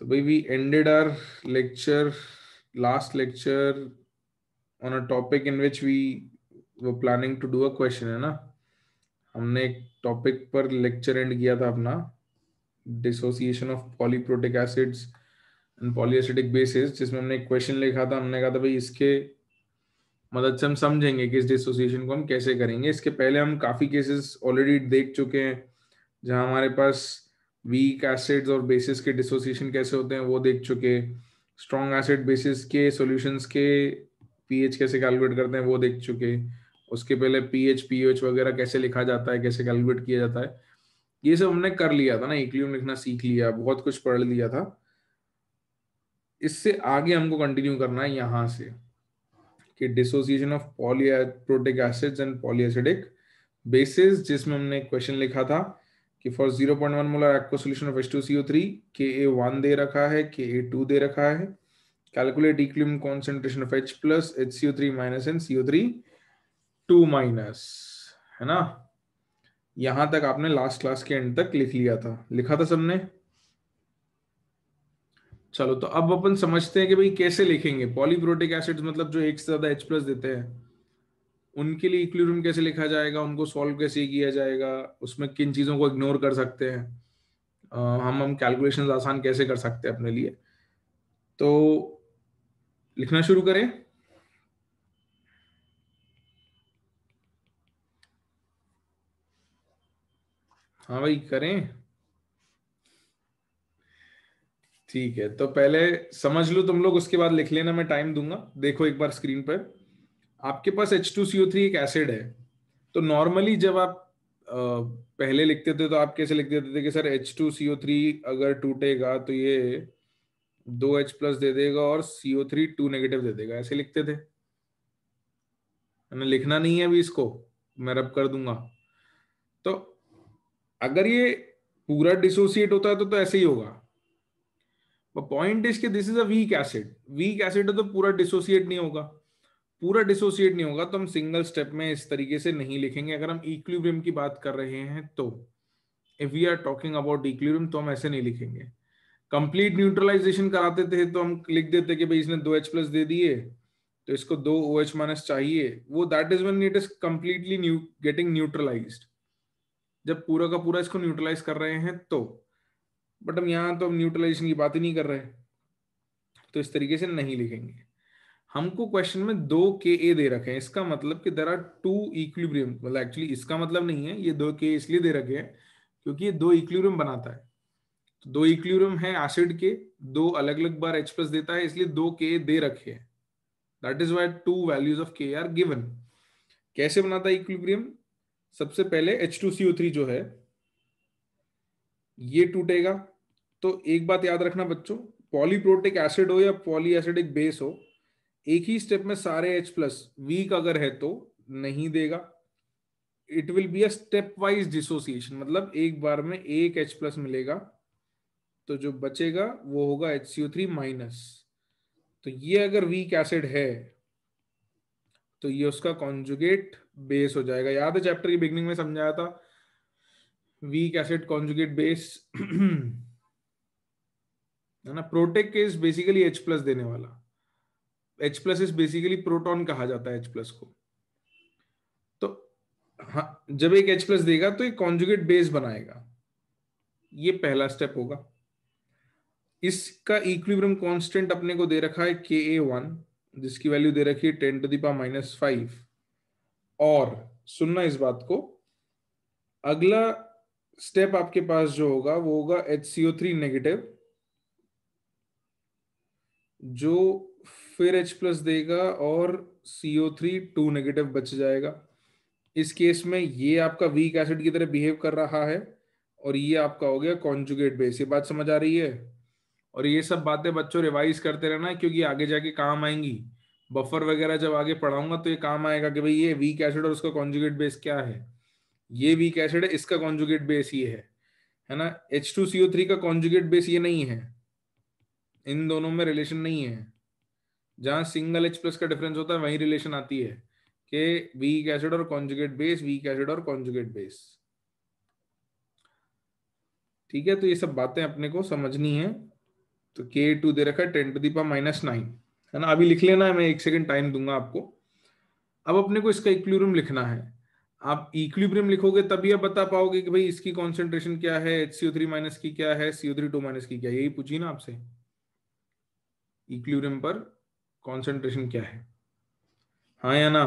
तो भाई we ended our lecture last lecture on a topic in which we were planning to do a question है ना हमने एक टॉपिक पर लेक्चर एंड किया था अपना dissociation of polyprotic acids and polyacidic bases जिसमें हमने एक क्वेश्चन लिखा था हमने कहा था भाई इसके मदद से हम समझेंगे कि इस डिसोसिएशन को हम कैसे करेंगे इसके पहले हम काफ़ी केसेस ऑलरेडी देख चुके हैं जहां हमारे पास वीक एसिड्स और बेसिस के डिसोसिएशन कैसे होते हैं वो देख चुके स्ट्रॉन्ग एसिड बेसिस के सॉल्यूशंस के पीएच कैसे कैलकुलेट करते हैं वो देख चुके उसके पहले पीएच पीएच वगैरह कैसे लिखा जाता है कैसे कैलकुलेट किया जाता है ये सब हमने कर लिया था ना इक्लियम लिखना सीख लिया बहुत कुछ पढ़ लिया था इससे आगे हमको कंटिन्यू करना है यहाँ से कि dissociation of polyprotic acids and polyacidic bases जिसमें हमने क्वेश्चन लिखा था कि for zero point one molar aqua solution of two C O three के ए वन दे रखा है के ए टू दे रखा है calculate equilibrium concentration of H plus H C O three minus and C O three two minus है ना यहां तक आपने लास्ट क्लास के एंड तक लिख लिया था लिखा था सबने चलो तो अब अपन समझते हैं कि भाई कैसे लिखेंगे पॉलीप्रोटिक एसिड्स मतलब जो एक से ज्यादा एच प्लस देते हैं उनके लिए इक्विलिब्रियम कैसे लिखा जाएगा उनको सॉल्व कैसे किया जाएगा उसमें किन चीज़ों को इग्नोर कर सकते हैं हम हम कैलकुलेशन आसान कैसे कर सकते हैं अपने लिए तो लिखना शुरू करें हाँ भाई करें ठीक है तो पहले समझ लो तुम लोग उसके बाद लिख लेना मैं टाइम दूंगा देखो एक बार स्क्रीन पर आपके पास H two C O three एक एसिड है तो नॉर्मली जब आप पहले लिखते थे तो आप कैसे लिख देते थे कि sir H two C O three अगर टूटेगा तो ये दो एच प्लस दे देगा और C O three two negative दे देगा ऐसे लिखते थे लिखना नहीं है अभी इसको मैं रब कर दूंगा तो अगर ये पूरा डिसोसिएट होता है तो, तो ऐसे ही होगा point is this is a weak acid weak acid है तो पूरा डिसोसिएट नहीं होगा पूरा डिसोसिएट नहीं होगा तो हम सिंगल स्टेप में इस तरीके से नहीं लिखेंगे अगर हम इक्लिब्रियम की बात कर रहे हैं तो if we are talking about equilibrium तो हम ऐसे नहीं लिखेंगे कंप्लीट न्यूट्रलाइजेशन कराते थे तो हम लिख देते कि भाई इसने दो एच प्लस दे दिए तो इसको दो ओ एच माइनस चाहिए वो that is one it is completely new getting neutralise जब पूरा का पूरा इसको न्यूट्रलाइज कर रहे हैं तो बट हम यहाँ तो हम न्यूट्रलाइजेशन की बात ही नहीं कर रहे तो इस तरीके से नहीं लिखेंगे हमको क्वेश्चन में दो के ए दे रखे हैं इसका मतलब कि देर आर टू इक्विब्रियम मतलब एक्चुअली इसका मतलब नहीं है ये दो के इसलिए दे रखे हैं क्योंकि ये दो इक्विब्रियम बनाता है तो दो इक्विब्रियम है एसिड के दो अलग अलग बार एक्सप्रेस देता है इसलिए दो के दे रखे हैं that is why two values of K are given कैसे बनाता है इक्विब्रियम सबसे पहले एच जो है ये टूटेगा तो एक बात याद रखना बच्चों पॉलीप्रोटिक एसिड हो या पॉली एसिडिक बेस हो एक ही स्टेप में सारे एच प्लस वीक अगर है तो नहीं देगा it will be a step wise dissociation मतलब एक बार में एक एच प्लस मिलेगा तो जो बचेगा वो होगा H C O three minus तो ये अगर वीक एसिड है तो ये उसका कॉन्जुगेट बेस हो जाएगा याद है चैप्टर की बिगनिंग में समझाया था वीक एसिड कॉन्जुगेट बेस है ना protect is basically H plus देने वाला H plus is basically proton कहा जाता है एच प्लस को तो हाँ जब एक एच प्लस देगा तो एक कॉन्जुगेट बेस बनाएगा ये पहला स्टेप होगा इसका इक्विब्रम कांस्टेंट अपने को दे रखा है के ए वन जिसकी वैल्यू दे रखी है ten to the power minus five और सुनना इस बात को अगला स्टेप आपके पास जो होगा वो होगा H C O three negative जो फिर H प्लस देगा और CO3 थ्री टू नेगेटिव बच जाएगा इस केस में ये आपका वीक एसिड की तरह बिहेव कर रहा है और ये आपका हो गया कॉन्जुगेट बेस ये बात समझ आ रही है और ये सब बातें बच्चों रिवाइज करते रहना क्योंकि आगे जाके काम आएंगी बफर वगैरह जब आगे पढ़ाऊंगा तो ये काम आएगा कि भाई ये वीक एसिड और उसका कॉन्जुगेट बेस क्या है ये वीक एसिड है इसका कॉन्जुगेट बेस ये है है ना एच टू सीओ थ्री का कॉन्जुगेट बेस ये नहीं है इन दोनों में रिलेशन नहीं है जहां सिंगल एच प्लस का डिफरेंस होता है वहीं रिलेशन आती है कि वीक एसिड और कॉन्जुगेट बेस वीक एसिड और कॉन्जुगेट बेस ठीक है तो ये सब बातें अपने को समझनी है तो के टू दे रखा है ten to the power minus nine है ना अभी लिख लेना है मैं एक सेकंड टाइम दूंगा आपको अब अपने को इसका इक्विलिब्रियम लिखना है आप इक्विलिब्रियम लिखोगे तभी आप बता पाओगे कि भाई इसकी कॉन्सेंट्रेशन क्या है एच माइनस की क्या है सीओ थ्री टू माइनस की क्या यही पूछिए ना आपसे इक्विलिब्रियम पर कॉन्सेंट्रेशन क्या है हाँ या ना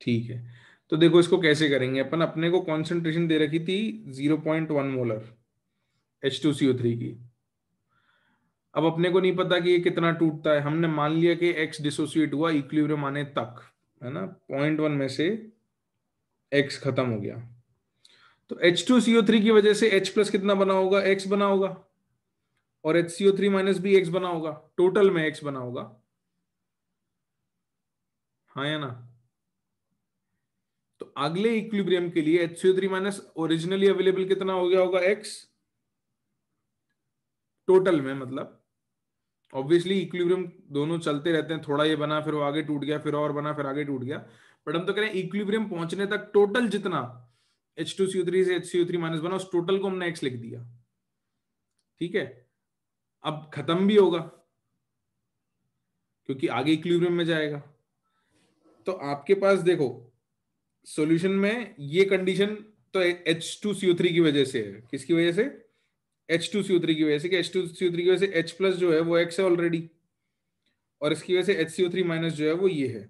ठीक है तो देखो इसको कैसे करेंगे अपन अपने को कॉन्सेंट्रेशन दे रखी थी 0.1 मोलर H2CO3 की अब अपने को नहीं पता कि ये कितना टूटता है हमने मान लिया कि X डिसोसिएट हुआ इक्विलिब्रियम आने तक है ना पॉइंट वन में से X खत्म हो गया तो H2CO3 की वजह से H प्लस कितना बना होगा X बना होगा और H C O three minus भी एक्स बना होगा टोटल में एक्स बना होगा हाँ या ना तो अगले इक्विब्रियम के लिए H C O three minus originally available कितना हो गया होगा एक्स टोटल में मतलब ऑब्वियसली इक्विब्रियम दोनों चलते रहते हैं थोड़ा ये बना फिर वो आगे टूट गया फिर और बना फिर आगे टूट गया बट हम तो कह रहे हैं इक्विब्रियम पहुंचने तक टोटल जितना एच टू सी थ्री से एच सी थ्री माइनस बना उस टोटल को हमने एक्स लिख दिया ठीक है अब खत्म भी होगा क्योंकि आगे इक्विलिब्रियम में जाएगा तो आपके पास देखो सॉल्यूशन में ये कंडीशन तो एच टू सीओ थ्री की वजह से है किसकी वजह से एच टू सीओ थ्री की वजह से एच टू सीओ थ्री की वजह से एच प्लस जो है वो एक्स है ऑलरेडी और इसकी वजह से एच सीओ थ्री माइनस जो है वो ये है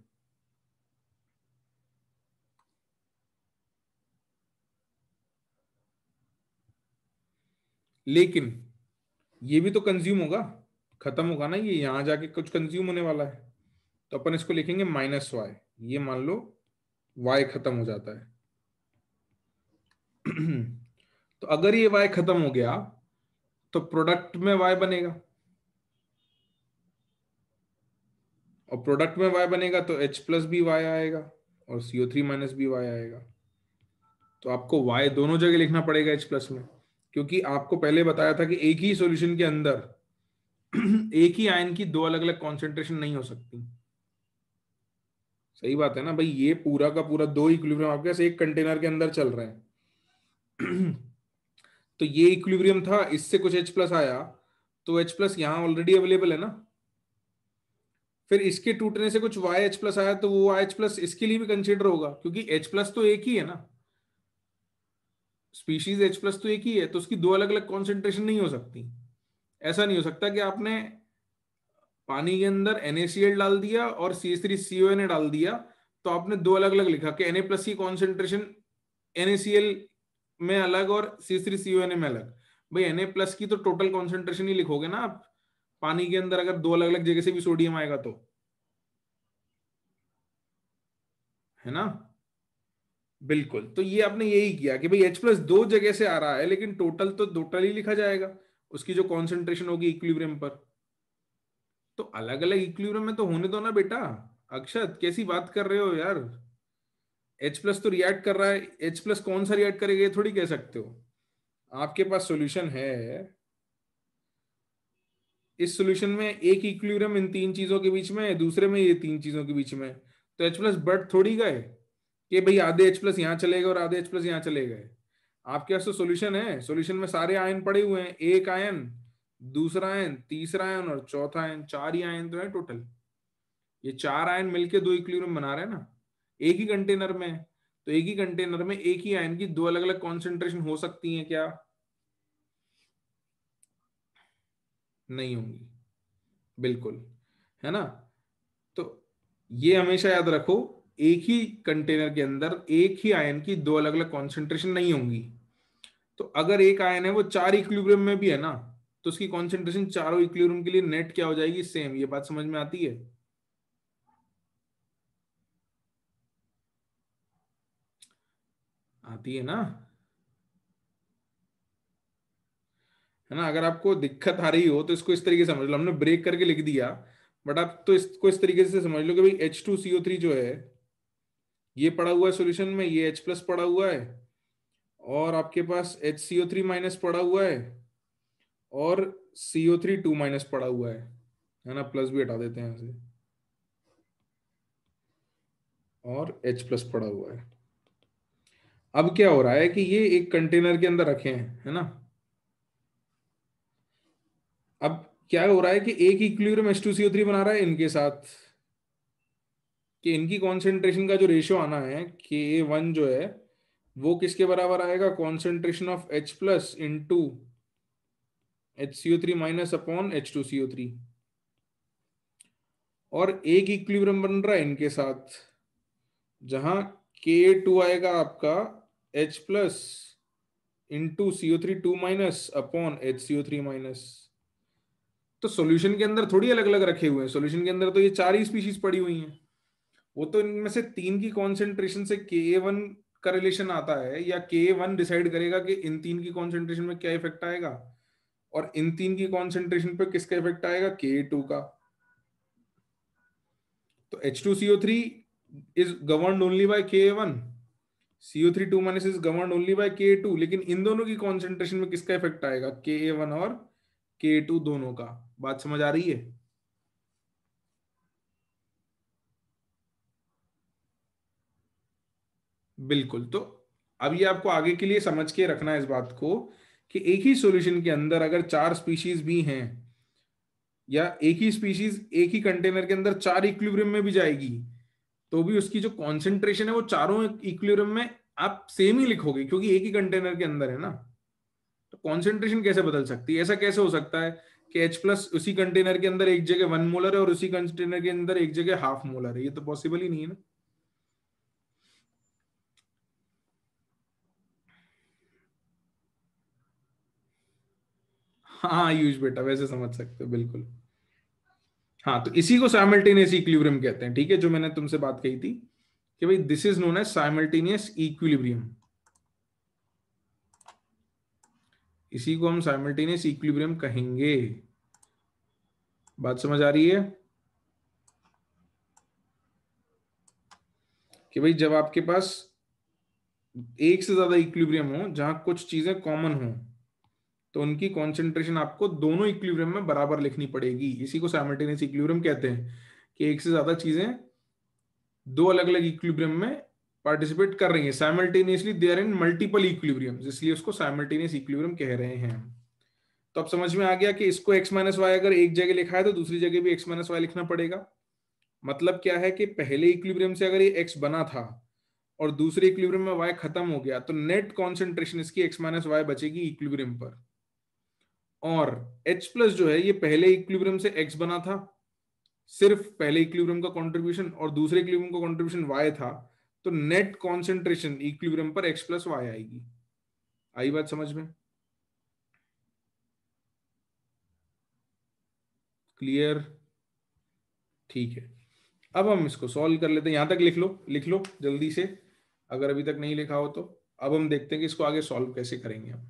लेकिन ये भी तो कंज्यूम होगा खत्म होगा ना ये यहाँ जाके कुछ कंज्यूम होने वाला है तो अपन इसको लिखेंगे माइनस वाई ये मान लो वाई खत्म हो जाता है तो अगर ये वाई खत्म हो गया तो प्रोडक्ट में वाई बनेगा और प्रोडक्ट में वाई बनेगा तो एच प्लस भी वाई आएगा और सीओ थ्री माइनस भी वाई आएगा तो आपको वाई दोनों जगह लिखना पड़ेगा एच प्लस में क्योंकि आपको पहले बताया था कि एक ही सॉल्यूशन के अंदर एक ही आयन की दो अलग अलग कॉन्सेंट्रेशन नहीं हो सकती सही बात है ना भाई ये पूरा का पूरा दो इक्विलिब्रियम आपके एक कंटेनर के अंदर चल रहे हैं तो ये इक्विलिब्रियम था इससे कुछ H प्लस आया तो H प्लस यहां ऑलरेडी अवेलेबल है ना फिर इसके टूटने से कुछ वाई एच प्लस आया तो वो वाई एच प्लस इसके लिए भी कंसिडर होगा क्योंकि एच प्लस तो एक ही है ना स्पीशीज एच प्लस तो एक ही है तो उसकी दो अलग अलग कॉन्सेंट्रेशन नहीं हो सकती ऐसा नहीं हो सकता कि आपने पानी के अंदर एनएसीएल डाल दिया और C S three CO N डाल दिया तो आपने दो अलग अलग लिखा कि एनए प्लस की कॉन्सेंट्रेशन एनएसीएल में अलग और C S three CO N में अलग भाई एनए प्लस की तो टोटल कॉन्सेंट्रेशन ही लिखोगे ना आप पानी के अंदर अगर दो अलग अलग जगह से भी सोडियम आएगा तो है ना बिल्कुल तो ये आपने यही किया कि भाई एच प्लस दो जगह से आ रहा है लेकिन टोटल तो टोटल ही लिखा जाएगा उसकी जो कॉन्सेंट्रेशन होगी इक्विब्रियम पर तो अलग अलग इक्विब्रियम में तो होने दो ना बेटा अक्षत कैसी बात कर रहे हो यार एच प्लस तो रिएक्ट कर रहा है एच प्लस कौन सा रिएक्ट करेगा ये थोड़ी कह सकते हो आपके पास सॉल्यूशन है इस सॉल्यूशन में एक इक्विब्रियम इन तीन चीजों के बीच में दूसरे में ये तीन चीजों के बीच में तो एच प्लस बट थोड़ी गए कि भाई आधे एच प्लस यहाँ चले गए और आधे एच प्लस यहाँ चले गए आपके पास तो सोल्यूशन है सोल्यूशन में सारे आयन पड़े हुए हैं एक आयन दूसरा आयन तीसरा आयन और चौथा आयन चार ही आयन तो है टोटल ये चार आयन मिलके दो इक्लिब्रियम बना रहे हैं ना एक ही कंटेनर में तो एक ही कंटेनर में एक ही आयन की दो अलग अलग कॉन्सेंट्रेशन हो सकती है क्या नहीं होंगी बिल्कुल है ना तो ये हमेशा याद रखो एक ही कंटेनर के अंदर एक ही आयन की दो अलग अलग कॉन्सेंट्रेशन नहीं होंगी तो अगर एक आयन है वो चार इक्विलिब्रियम में भी है ना तो उसकी कॉन्सेंट्रेशन चारों इक्विलिब्रियम के लिए नेट क्या हो जाएगी सेम ये बात समझ में आती है आती है ना है ना अगर आपको दिक्कत आ रही हो तो इसको इस तरीके से समझ लो हमने ब्रेक करके लिख दिया बट आप तो इसको इस तरीके से समझ लो कि भाई H2CO3 जो है ये पड़ा हुआ है सोल्यूशन में ये H प्लस पड़ा हुआ है और आपके पास H C O three minus पड़ा हुआ है और C O three two minus पड़ा हुआ है है ना प्लस भी हटा देते हैं यहां से और H प्लस पड़ा हुआ है अब क्या हो रहा है कि ये एक कंटेनर के अंदर रखे हैं है ना अब क्या हो रहा है कि एक equilibrium H two CO three बना रहा है इनके साथ कि इनकी कॉन्सेंट्रेशन का जो रेशियो आना है के ए वन जो है वो किसके बराबर आएगा concentration of H plus into H C three minus upon H two C three और एक इक्विलिब्रियम बन रहा है इनके साथ जहां के टू आएगा आपका H plus into CO three two minus upon H C three minus तो सॉल्यूशन के अंदर थोड़ी अलग अलग रखे हुए हैं सॉल्यूशन के अंदर तो ये चार ही स्पीशीज पड़ी हुई हैं वो तो इनमें से तीन की कॉन्सेंट्रेशन से के वन का रिलेशन आता है या के वन डिसाइड करेगा कि इन तीन की कॉन्सेंट्रेशन में क्या इफेक्ट आएगा और इन तीन की कॉन्सेंट्रेशन पे किसका इफेक्ट आएगा के टू का तो H two CO three is govern only by K one CO three two minus is govern only by K two लेकिन इन दोनों की कॉन्सेंट्रेशन में किसका इफेक्ट आएगा के वन और के टू दोनों का बात समझ आ रही है बिल्कुल तो अभी आपको आगे के लिए समझ के रखना है इस बात को कि एक ही सॉल्यूशन के अंदर अगर चार स्पीशीज भी हैं या एक ही स्पीशीज एक ही कंटेनर के अंदर चार इक्विलिब्रियम में भी जाएगी तो भी उसकी जो कॉन्सेंट्रेशन है वो चारों इक्विलिब्रियम में आप सेम ही लिखोगे क्योंकि एक ही कंटेनर के अंदर है ना तो कॉन्सेंट्रेशन कैसे बदल सकती है ऐसा कैसे हो सकता है कि H प्लस उसी कंटेनर के अंदर एक जगह वन मोलर है और उसी कंटेनर के अंदर एक जगह हाफ मोलर है ये तो पॉसिबल ही नहीं है ना हाँ यूज बेटा वैसे समझ सकते हो बिल्कुल हाँ तो इसी को साइमल्टेनियस इक्विलिब्रियम कहते हैं ठीक है जो मैंने तुमसे बात कही थी कि भाई this is known as simultaneous equilibrium इसी को हम साइमल्टेनियस इक्विलिब्रियम कहेंगे बात समझ आ रही है कि भाई जब आपके पास एक से ज्यादा इक्विलिब्रियम हो जहां कुछ चीजें कॉमन हों तो उनकी कॉन्सेंट्रेशन आपको दोनों इक्लिब्रियम में बराबर लिखनी पड़ेगी इसी को साइमल्टेनियस इक्लिब्रियम कहते हैं कि एक से ज्यादा चीजें दो अलग अलग इक्लिब्रियम में पार्टिसिपेट कर रही है simultaneously they are in multiple equilibrium इसलिए उसको साइमल्टेनियस इक्विलिब्रियम कह रहे हैं तो अब समझ में आ गया कि इसको x माइनस वाई अगर एक जगह लिखा है तो दूसरी जगह भी x माइनस वाई लिखना पड़ेगा मतलब क्या है कि पहले इक्विलिब्रियम से अगर ये x बना था और दूसरे इक्विलिब्रियम में y खत्म हो गया तो नेट कॉन्सेंट्रेशन इसकी x माइनस वाई बचेगी इक्विलिब्रियम पर और H प्लस जो है ये पहले इक्विलिब्रियम से X बना था सिर्फ पहले इक्विलिब्रियम का कंट्रीब्यूशन और दूसरे इक्विलिब्रियम का कंट्रीब्यूशन Y था तो नेट कॉन्सेंट्रेशन इक्विलिब्रियम पर X प्लस Y आएगी आई बात समझ में क्लियर ठीक है अब हम इसको सॉल्व कर लेते हैं यहां तक लिख लो लिख लो जल्दी से अगर अभी तक नहीं लिखा हो तो अब हम देखते हैं कि इसको आगे सॉल्व कैसे करेंगे हम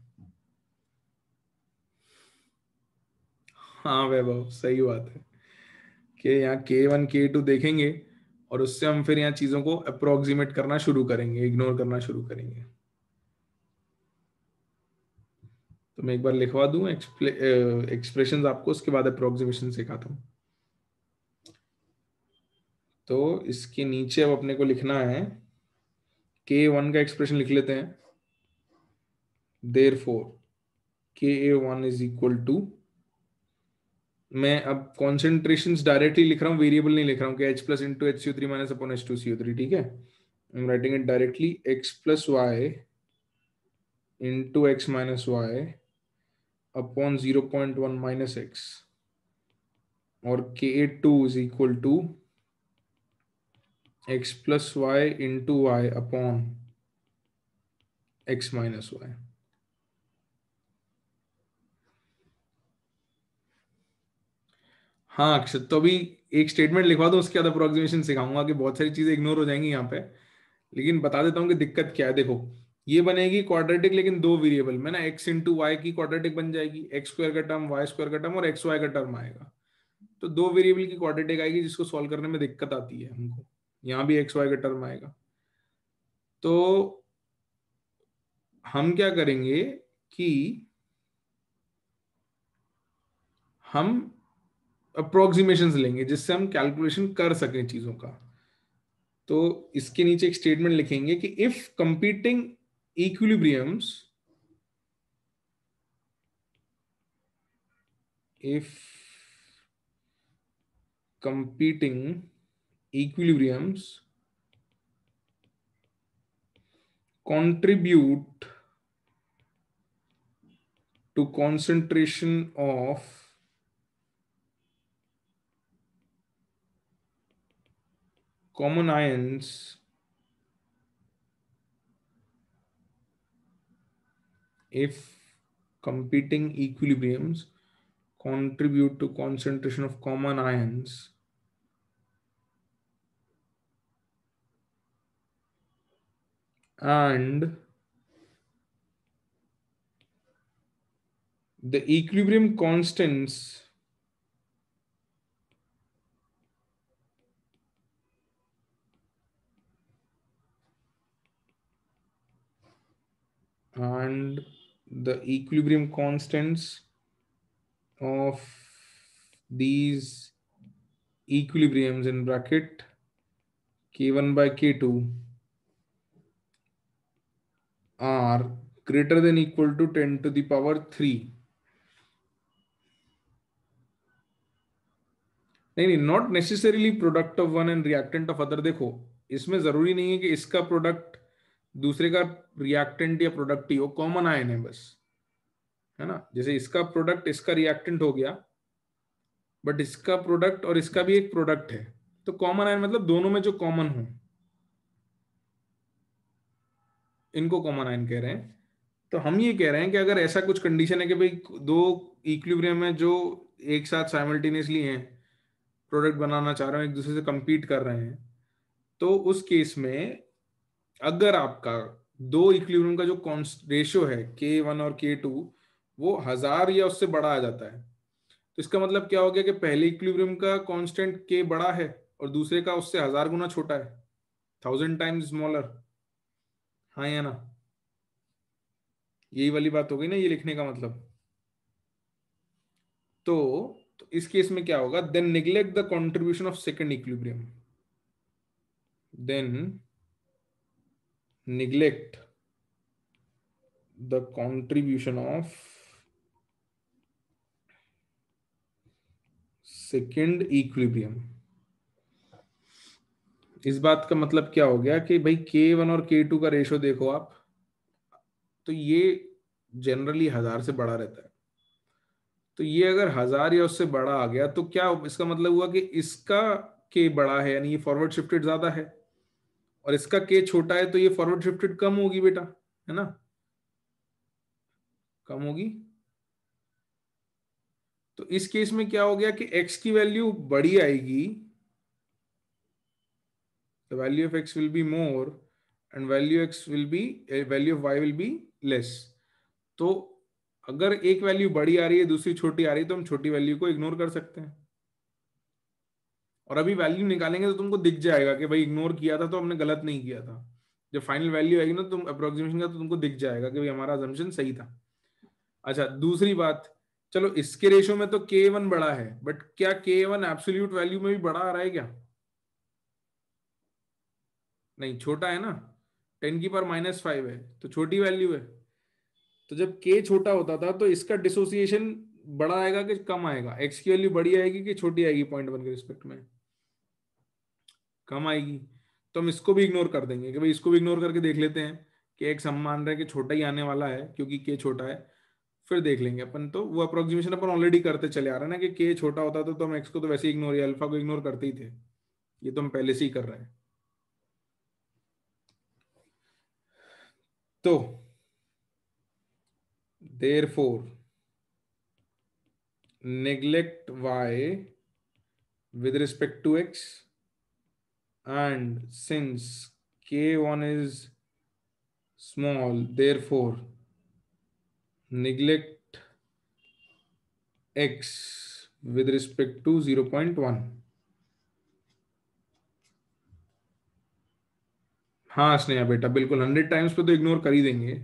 हाँ वैभव सही बात है कि यहाँ के वन के टू देखेंगे और उससे हम फिर यहाँ चीजों को अप्रोक्सीमेट करना शुरू करेंगे इग्नोर करना शुरू करेंगे तो मैं एक बार लिखवा दू एक्सप्रेशन आपको उसके बाद अप्रोक्सीमेशन सिखाता हूँ तो इसके नीचे अब अपने को लिखना है के वन का एक्सप्रेशन लिख लेते हैं therefore K A one is equal to मैं अब कॉन्सेंट्रेशन डायरेक्टली लिख रहा हूँ वेरिएबल नहीं लिख रहा हूँ H plus into H C three minus upon H two C three ठीक है I am writing it directly X plus Y into X minus Y upon zero point one minus X और K two is equal to X plus Y into Y upon X minus Y हाँ अक्षत तो अभी एक statement लिखवा दो उसके बाद अप्रोक्सीमेशन सिखाऊंगा कि बहुत सारी चीजें इग्नोर हो जाएंगी यहाँ पे लेकिन बता देता हूँ कि दिक्कत क्या है देखो ये बनेगी क्वाड्रेटिक लेकिन दो वेरिएबल में ना एक्स इंटू वाई की क्वाड्रेटिक बन जाएगी एक्स स्क्वायर का टर्म वाई स्क्वायर का टर्म और एक्स वाई का टर्म आएगा तो दो वेरिएबल की क्वाड्रेटिक आएगी जिसको सॉल्व करने में दिक्कत आती है हमको यहाँ भी एक्स वाई का टर्म आएगा तो हम क्या करेंगे कि हम अप्रोक्सीमेशन लेंगे जिससे हम कैलकुलेशन कर सकें चीजों का तो इसके नीचे एक स्टेटमेंट लिखेंगे कि if competing equilibriums if competing equilibriums contribute to concentration of common ions if competing equilibriums contribute to concentration of common ions and the equilibrium constants and the equilibrium constants of these equilibriums in bracket k1 by k2 are greater than equal to 10 to the power 3 नहीं नहीं not necessarily product of one and reactant of other देखो इसमें जरूरी नहीं है कि इसका product दूसरे का रिएक्टेंट या प्रोडक्ट ही हो कॉमन आयन है बस है ना जैसे इसका प्रोडक्ट इसका रिएक्टेंट हो गया बट इसका प्रोडक्ट और इसका भी एक प्रोडक्ट है तो कॉमन आयन मतलब दोनों में जो कॉमन हो इनको कॉमन आयन कह रहे हैं तो हम ये कह रहे हैं कि अगर ऐसा कुछ कंडीशन है कि भाई दो इक्विब्रियम में जो एक साथ साइमल्टेनियसली हैं प्रोडक्ट बनाना चाह रहे हैं एक दूसरे से कंपीट कर रहे हैं तो उस केस में अगर आपका दो इक्विलिब्रियम का जो रेशियो है के वन और के टू वो हजार या उससे बड़ा आ जाता है तो इसका मतलब क्या हो गया कि पहले इक्विलिब्रियम का कांस्टेंट के बड़ा है और दूसरे का उससे हजार गुना छोटा है थाउजेंड टाइम्स स्मॉलर हाँ या ना यही वाली बात हो गई ना ये लिखने का मतलब तो, तो इस केस में क्या होगा then neglect the contribution of second equilibrium then neglect the contribution of second equilibrium इस बात का मतलब क्या हो गया कि भाई के वन और के टू का रेशो देखो आप तो ये जनरली हजार से बड़ा रहता है तो ये अगर हजार या उससे बड़ा आ गया तो क्या इसका मतलब हुआ कि इसका के बड़ा है यानी ये फॉरवर्ड शिफ्टेड ज्यादा है और इसका के छोटा है तो ये फॉरवर्ड शिफ्टेड कम होगी बेटा है ना कम होगी तो इस केस में क्या हो गया कि x की वैल्यू बड़ी आएगी the value of x will be more and value x will be value of y will be less तो अगर एक वैल्यू बड़ी आ रही है दूसरी छोटी आ रही है तो हम छोटी वैल्यू को इग्नोर कर सकते हैं और अभी वैल्यू निकालेंगे तो तुमको दिख जाएगा कि भाई इग्नोर किया था तो हमने गलत नहीं किया था जब फाइनल वैल्यू आएगी ना तो तुम अप्रोक्सीमेशन का तो तुमको दिख जाएगा कि भाई हमारा अजम्पन सही था अच्छा दूसरी बात चलो इसके रेशो में तो के वन बड़ा है बट क्या के वन एब्सोल्यूट वैल्यू में भी बड़ा आ रहा है क्या नहीं छोटा है ना टेन की पर माइनस फाइव है तो छोटी वैल्यू है तो जब के छोटा होता था तो इसका डिसोसिएशन बड़ा आएगा कि कम आएगा एक्स की वैल्यू बड़ी आएगी कि छोटी आएगी पॉइंट वन के रिस्पेक्ट में कम आएगी तो हम इसको भी इग्नोर कर देंगे कि भाई इसको भी इग्नोर करके देख लेते हैं कि एक हम मान रहे हैं कि छोटा ही आने वाला है क्योंकि के छोटा है फिर देख लेंगे अपन तो वो अप्रोक्सीमेशन अपन ऑलरेडी करते चले आ रहे हैं ना कि के छोटा होता था तो, तो हम एक्स को तो वैसे ही इग्नोर या अल्फा को इग्नोर करते ही थे ये तो हम पहले से ही कर रहे हैं तो therefore neglect Y with respect to X and since k1 is small therefore neglect x with respect to 0 0.1 हाँ स्नेहा बेटा बिल्कुल हंड्रेड टाइम्स पे तो इग्नोर कर ही देंगे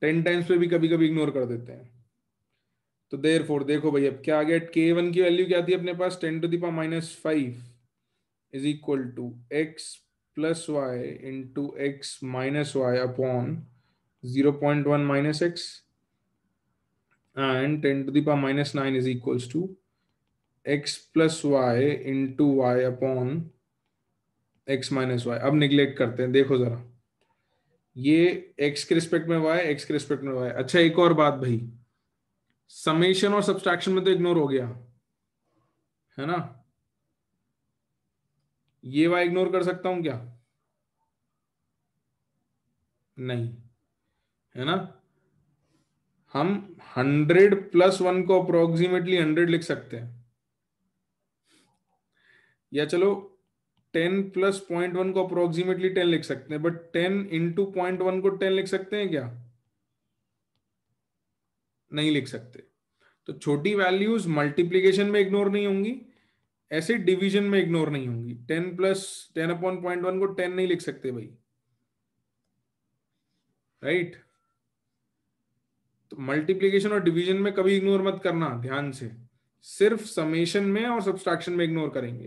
टेन टाइम्स पे भी कभी कभी इग्नोर कर देते हैं तो देर फोर देखो भाई अब क्या आ गया के वन की वैल्यू क्या थी अपने पास ten to the power minus five is equal to x plus y into x minus y upon 0 0.1 minus x and 10 to the power minus 9 is equals to x plus y into y upon x minus y अब neglect करते हैं देखो जरा ये x के respect में y x के respect में y अच्छा एक और बात भाई समेशन और सब्सट्रैक्शन में तो इग्नोर हो गया है ना ये वाई इग्नोर कर सकता हूं क्या नहीं है ना हम हंड्रेड प्लस वन को अप्रोक्सीमेटली हंड्रेड लिख सकते हैं या चलो टेन प्लस पॉइंट वन को अप्रोक्सीमेटली टेन लिख सकते हैं but ten into point one को टेन लिख सकते हैं क्या नहीं लिख सकते तो छोटी वैल्यूज मल्टीप्लीकेशन में इग्नोर नहीं होंगी ऐसे डिवीजन में इग्नोर नहीं होंगी ten plus ten upon point one को टेन नहीं लिख सकते भाई राइट right? तो मल्टीप्लीकेशन और डिवीजन में कभी इग्नोर मत करना ध्यान से सिर्फ समेशन में और सब्सट्रैक्शन में इग्नोर करेंगे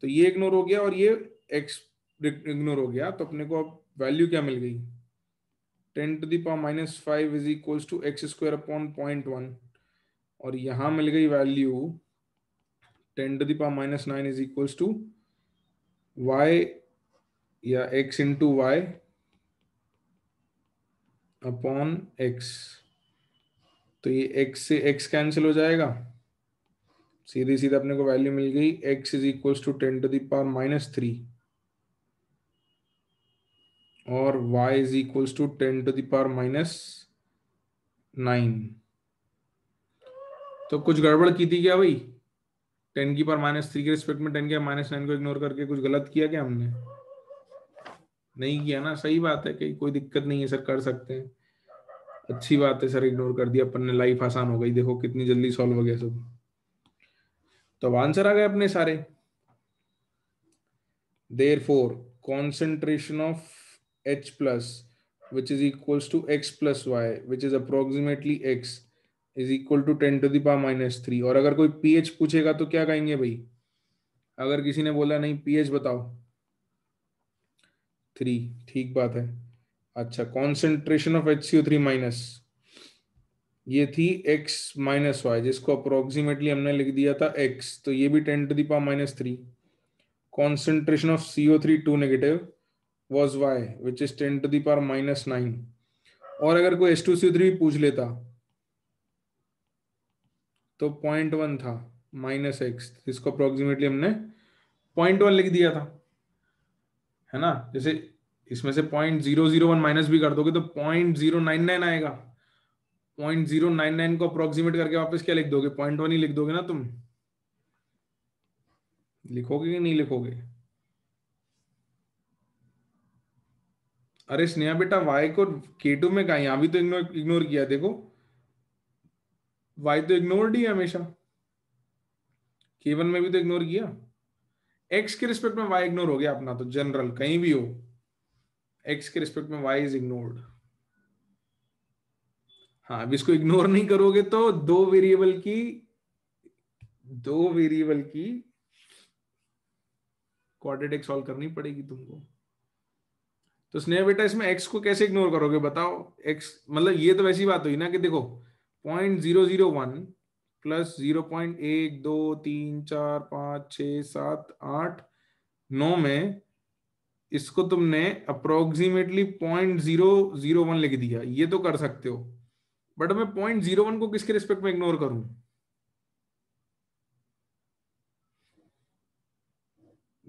तो ये इग्नोर हो गया और ये एक्स इग्नोर हो गया तो अपने को अब वैल्यू क्या मिल गई ten to the power minus five is equal to X square upon point one और यहां मिल गई value 10 to the power minus 9 is equals to y X x two Y upon X तो ये x से x कैंसिल हो जाएगा सीधे सीधे अपने को वैल्यू मिल गई x is equals to ten to the power minus three और y is equals to ten to the power minus nine तो कुछ गड़बड़ की थी क्या भाई टेन की पर माइनस थ्री के रिस्पेक्ट में टेन के माइनस नाइन को इग्नोर करके कुछ गलत किया क्या हमने नहीं किया ना सही बात है कि कोई दिक्कत नहीं है सर कर सकते हैं अच्छी बात है सर इग्नोर कर दिया अपन ने लाइफ आसान हो गई देखो कितनी जल्दी सॉल्व हो गया सब तो अब आंसर आ गए अपने सारे therefore concentration of H plus which is equals to X plus Y which is approximately X is equal to ten to the power minus three और अगर कोई पीएच पूछेगा तो क्या कहेंगे भाई अगर किसी ने बोला नहीं पीएच बताओ थ्री ठीक बात है अच्छा concentration of H C three minus ये थी एक्स माइनस वाई जिसको अप्रोक्सीमेटली हमने लिख दिया था एक्स तो ये भी ten to the power minus three concentration of C O three two negative was Y which is ten to the power minus nine और अगर कोई एस टू सी थ्री पूछ लेता तो पॉइंट वन था माइनस एक्स इसको अप्रोक्सीमेटली हमने पॉइंट वन लिख दिया था है ना जैसे इसमें से point zero zero one minus भी कर दोगे तो पॉइंट जीरो नाइन नाइन आएगा पॉइंट जीरो नाइन नाइन को अप्रोक्सीमेट करके वापस क्या लिख दोगे पॉइंट वन ही लिख दोगे ना तुम लिखोगे कि नहीं लिखोगे अरे स्नेहा बेटा वाई को के टू में कहा यहां भी तो इग्नोर इग्नोर किया देखो वाई तो इग्नोर्ड ही हमेशा के वन में भी तो इग्नोर किया एक्स के रिस्पेक्ट में वाई इग्नोर हो गया अपना तो जनरल कहीं भी हो एक्स के रिस्पेक्ट में वाई इज इग्नोर्ड हाँ अब इसको इग्नोर नहीं करोगे तो दो वेरिएबल की दो वेरिएबल की क्वाड्रेटिक सॉल्व करनी पड़ेगी तुमको तो स्नेहा बेटा इसमें एक्स को कैसे इग्नोर करोगे बताओ एक्स मतलब ये तो वैसी बात हुई ना कि देखो point zero zero one plus zero point एक दो तीन चार पाँच छ सात आठ नौ में इसको तुमने approximately point zero zero one लिख दिया ये तो कर सकते हो बट मैं पॉइंट जीरो वन को किसके रिस्पेक्ट में इग्नोर करूं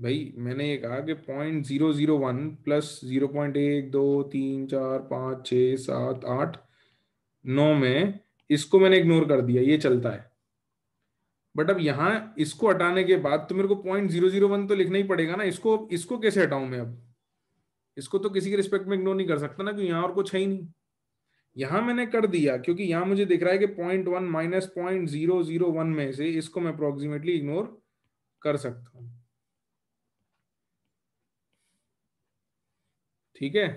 भाई मैंने ये कहा कि point zero zero one plus zero point एक दो तीन चार पांच छ सात आठ नौ में इसको मैंने इग्नोर कर दिया ये चलता है बट अब यहाँ इसको हटाने के बाद तो मेरे को पॉइंट जीरो जीरो वन तो लिखना ही पड़ेगा ना इसको इसको कैसे हटाऊं मैं अब इसको तो किसी के रिस्पेक्ट में इग्नोर नहीं कर सकता ना क्योंकि यहां और कुछ है ही नहीं यहां मैंने कर दिया क्योंकि यहां मुझे दिख रहा है कि point one minus point zero zero one में से इसको मैं अप्रोक्सीमेटली इग्नोर कर सकता हूं ठीक है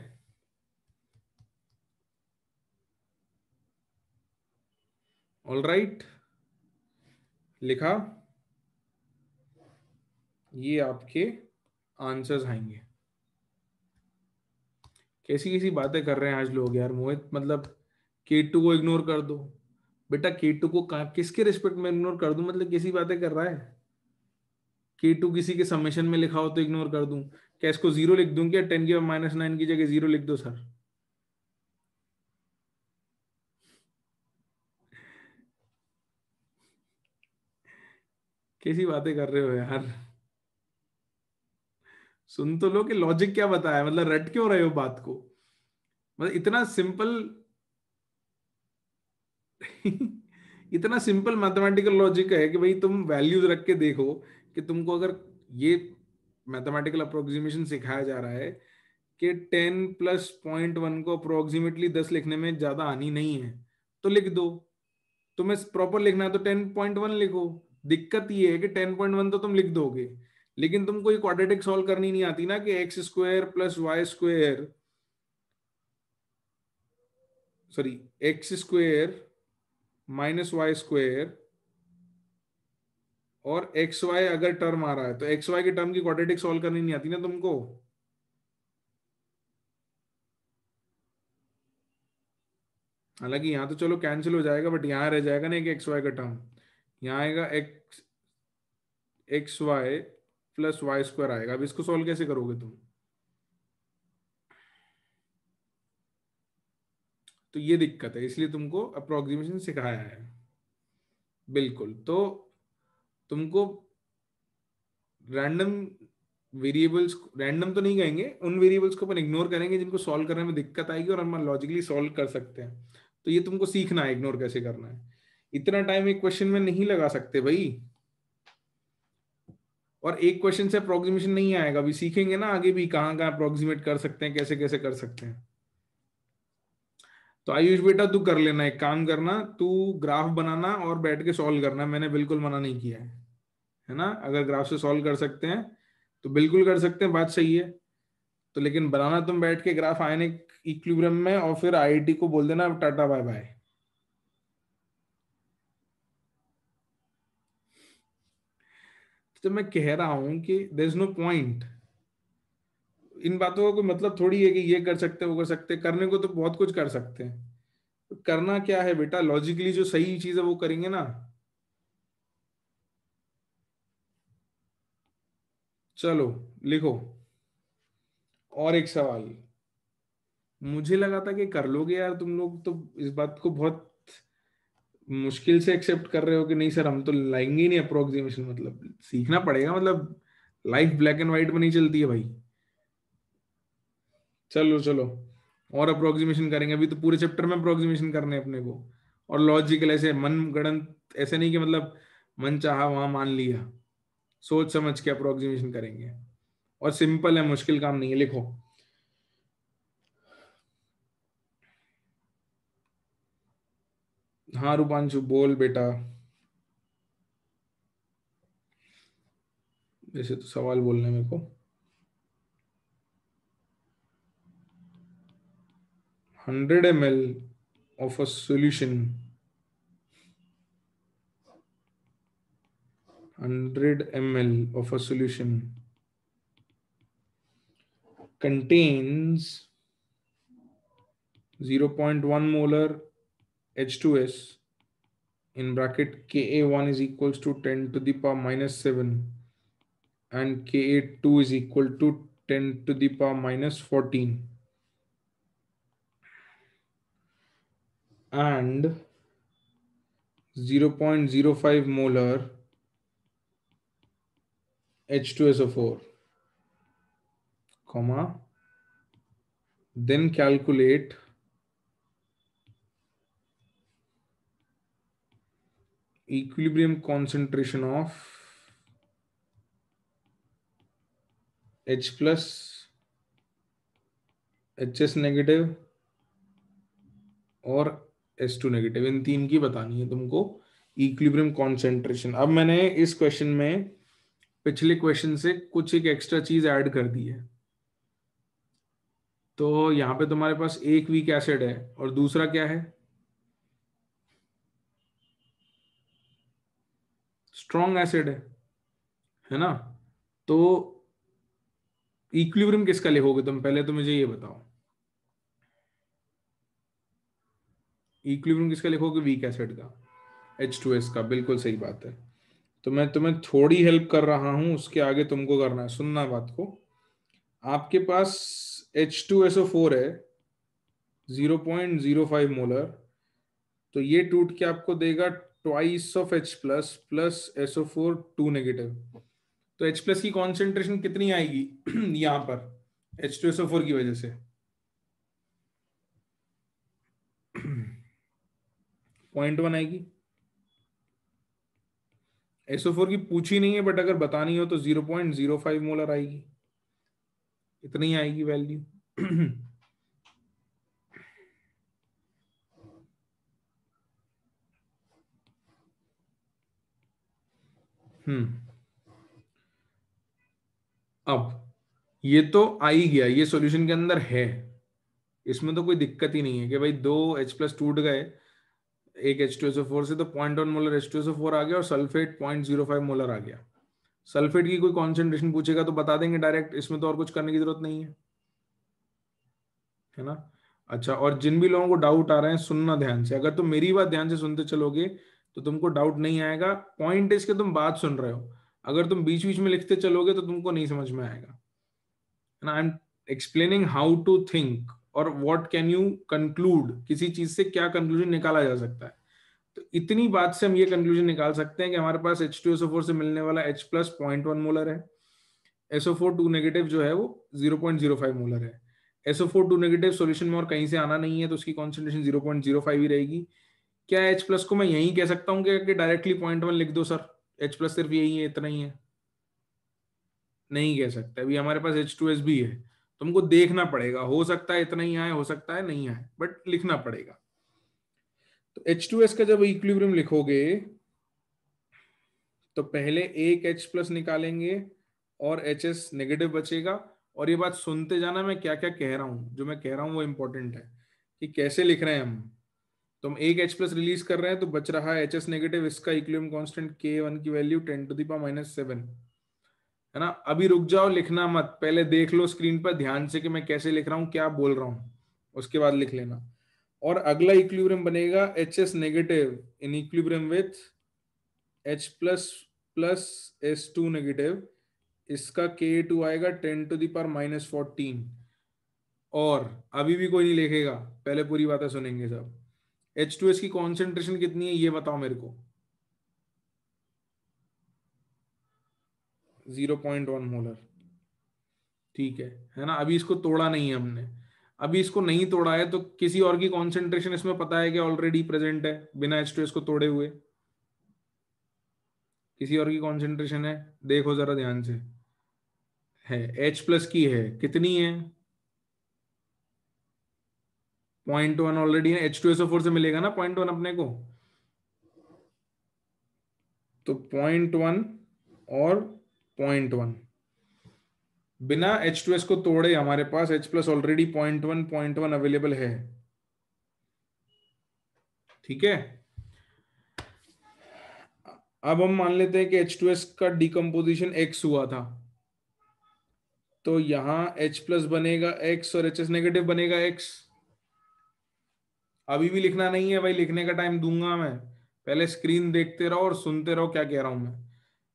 ऑल राइट लिखा ये आपके आंसर्स आएंगे कैसी कैसी बातें कर रहे हैं आज लोग यार मोहित मतलब के टू को इग्नोर कर दो बेटा के टू को किसके रिस्पेक्ट में इग्नोर कर दू मतलब कैसी बातें कर रहा है के टू किसी के समेशन में लिखा हो तो इग्नोर कर दूं क्या इसको जीरो लिख दूं क्या टेन के माइनस नाइन की जगह जीरो लिख दो सर कैसी बातें कर रहे हो यार सुन तो लो कि लॉजिक क्या बताया मतलब रट क्यों रहे हो बात को मतलब इतना सिंपल इतना सिंपल मैथमेटिकल लॉजिक है कि भाई तुम वैल्यूज रख के देखो कि तुमको अगर ये मैथमेटिकल अप्रोक्सीमेशन सिखाया जा रहा है कि टेन प्लस पॉइंट वन को अप्रोक्सीमेटली दस लिखने में ज्यादा आनी नहीं है तो लिख दो तुम्हें प्रॉपर लिखना है तो टेन पॉइंट वन लिखो दिक्कत ये है कि टेन पॉइंट वन तो तुम लिख दोगे लेकिन तुमको ये क्वाड्रेटिक सॉल्व करनी नहीं आती ना कि X square plus Y square sorry X square minus Y square और एक्स वाई अगर टर्म आ रहा है तो एक्स वाई के टर्म की क्वाड्रेटिक सॉल्व करनी नहीं आती ना तुमको हालांकि यहां तो चलो कैंसिल हो जाएगा बट यहां रह जाएगा ना एक एक्स वाई का टर्म यहाँ आएगा X X Y plus Y square आएगा अब इसको सॉल्व कैसे करोगे तुम तो ये दिक्कत है इसलिए तुमको अप्रोक्सीमेशन सिखाया है बिल्कुल तो तुमको रैंडम वेरिएबल्स रैंडम तो नहीं कहेंगे उन वेरिएबल्स को अपन इग्नोर करेंगे जिनको सॉल्व करने में दिक्कत आएगी और हम लॉजिकली सॉल्व कर सकते हैं तो ये तुमको सीखना है इग्नोर कैसे करना है इतना टाइम एक क्वेश्चन में नहीं लगा सकते भाई और एक क्वेश्चन से अप्रोक्सीमेशन नहीं आएगा अभी सीखेंगे ना आगे भी कहाँ कहाँ अप्रोक्सीमेट कर सकते हैं कैसे कैसे कर सकते हैं तो आयुष बेटा तू कर लेना एक काम करना तू ग्राफ बनाना और बैठ के सॉल्व करना मैंने बिल्कुल मना नहीं किया है है ना अगर ग्राफ से सॉल्व कर सकते हैं तो बिल्कुल कर सकते हैं बात सही है तो लेकिन बनाना तुम बैठ के ग्राफ आयनिक इक्विलिब्रियम में और फिर आईआईटी को बोल देना टाटा बाय बाय तो मैं कह रहा हूं कि देर इज नो पॉइंट इन बातों का कोई मतलब थोड़ी है कि ये कर सकते वो कर सकते करने को तो बहुत कुछ कर सकते हैं तो करना क्या है बेटा लॉजिकली जो सही चीज है वो करेंगे ना चलो लिखो और एक सवाल मुझे लगा था कि कर लोगे यार तुम लोग तो इस बात को बहुत मुश्किल से एक्सेप्ट कर रहे हो कि नहीं सर हम तो लाएंगे ही नहीं अप्रोक्सीमेशन मतलब सीखना पड़ेगा मतलब लाइफ ब्लैक एंड व्हाइट में नहीं चलती है भाई चलो चलो और अप्रोक्सीमेशन करेंगे अभी तो पूरे चैप्टर में अप्रोक्सीमेशन करने अपने को और लॉजिकल ऐसे मन गणन ऐसे नहीं कि मतलब मन चाह वहां मान लिया सोच समझ के अप्रोक्सीमेशन करेंगे और सिंपल है मुश्किल काम नहीं है लिखो हाँ रूपांशु बोल बेटा वैसे तो सवाल बोलने मेरे को hundred M L of a solution hundred M L of a solution point one molar H2S in bracket Ka1 is equals to 10 to the power minus 7 and Ka2 is equal to 10 to the power minus 14. And 0 0.05 molar H2SO4, comma, then calculate equilibrium concentration of H plus, HS negative और two negative इन तीन की बतानी है तुमको equilibrium concentration अब मैंने इस क्वेश्चन में पिछले क्वेश्चन से कुछ एक एक्स्ट्रा चीज ऐड कर दी है तो यहां पे तुम्हारे पास एक वीक एसिड है और दूसरा क्या है स्ट्रॉन्ग एसिड है है ना तो इक्विलिब्रियम किसका लिखोगे तुम पहले तो मुझे ये बताओ इक्विलिब्रियम किसका लिखोगे वीक एसिड का एच टू एस का बिल्कुल सही बात है तो मैं तुम्हें थोड़ी हेल्प कर रहा हूं उसके आगे तुमको करना है सुनना बात को आपके पास H two S O four है zero point zero five molar तो ये टूट के आपको देगा twice तो of H plus plus SO4 two negative. तो H plus की concentration कितनी आएगी यहां पर एच की वजह से पॉइंट वन आएगी SO4 की पूछी नहीं है बट अगर बतानी हो तो जीरो पॉइंट जीरो मोलर आएगी इतनी आएगी वैल्यू हम्म अब ये तो आ ही गया ये सॉल्यूशन के अंदर है इसमें तो कोई दिक्कत ही नहीं है कि भाई दो एच प्लस टूट गए एक एच टू एस फोर से तो point one molar H two S four आ गया और sulphate point zero five molar आ गया सल्फेट की कोई कॉन्सेंट्रेशन पूछेगा तो बता देंगे डायरेक्ट इसमें तो और कुछ करने की जरूरत नहीं है है ना अच्छा और जिन भी लोगों को डाउट आ रहे हैं सुनना ध्यान से अगर तुम तो मेरी बात ध्यान से सुनते चलोगे तो तुमको डाउट नहीं आएगा पॉइंट इसके तुम बात सुन रहे हो अगर तुम बीच बीच में लिखते चलोगे तो तुमको नहीं समझ में आएगा I am explaining how to think और वॉट कैन यू कंक्लूड किसी चीज से क्या कंक्लूजन निकाला जा सकता है तो इतनी बात से हम ये कंक्लूजन निकाल सकते हैं कि हमारे पास एच टू एसओ फोर से मिलने वाला H plus point one molar है एसओ फोर टू नेगेटिव जो है वो zero point zero five molar है SO four two negative solution में और कहीं से आना नहीं है तो उसकी concentration zero point zero five ही रहेगी क्या एच प्लस को मैं यही कह सकता हूँ कि डायरेक्टली पॉइंट वन लिख दो सर एच प्लस सिर्फ यही है इतना ही है नहीं कह सकते अभी हमारे पास एच टू एस भी है तुमको तो देखना पड़ेगा हो सकता है इतना ही आए हो सकता है नहीं आए बट लिखना पड़ेगा तो एच टू एस का जब इक्विब्रियम लिखोगे तो पहले एक एच प्लस निकालेंगे और एच एस नेगेटिव बचेगा और ये बात सुनते जाना मैं क्या क्या कह रहा हूं जो मैं कह रहा हूं वो इंपॉर्टेंट है कि कैसे लिख रहे हैं हम तो हम एक एच प्लस रिलीज कर रहे हैं तो बच रहा है एच नेगेटिव इसका कॉन्स्टेंट के वन की value ten to the power minus seven है ना अभी रुक जाओ लिखना मत पहले देख लो स्क्रीन पर ध्यान से कि मैं कैसे लिख रहा हूँ क्या बोल रहा हूँ उसके बाद लिख लेना और अगला इक्विलिब्रियम बनेगा H S negative in equilibrium with H plus plus S two negative इसका के टू आएगा ten to power minus fourteen और अभी भी कोई नहीं लिखेगा पहले पूरी बातें सुनेंगे सब एच टू एस की कॉन्सेंट्रेशन कितनी है ये बताओ मेरे को जीरो पॉइंट वन मोलर ठीक है है ना अभी इसको तोड़ा नहीं है हमने अभी इसको नहीं तोड़ा है तो किसी और की कॉन्सेंट्रेशन इसमें पता है कि ऑलरेडी प्रेजेंट है बिना एच टू एस को तोड़े हुए किसी और की कॉन्सेंट्रेशन है देखो जरा ध्यान से है एच प्लस की है कितनी है point one already H two SO four से मिलेगा ना पॉइंट वन अपने को तो पॉइंट वन और पॉइंट वन बिना एच टू एस को तोड़े हमारे पास H plus already point one point one available है ठीक है अब हम मान लेते हैं कि एच टू एस का डिकम्पोजिशन एक्स हुआ था तो यहां एच प्लस बनेगा एक्स और एच एस नेगेटिव बनेगा एक्स अभी भी लिखना नहीं है भाई लिखने का टाइम दूंगा मैं पहले स्क्रीन देखते रहो और सुनते रहो क्या कह रहा हूं मैं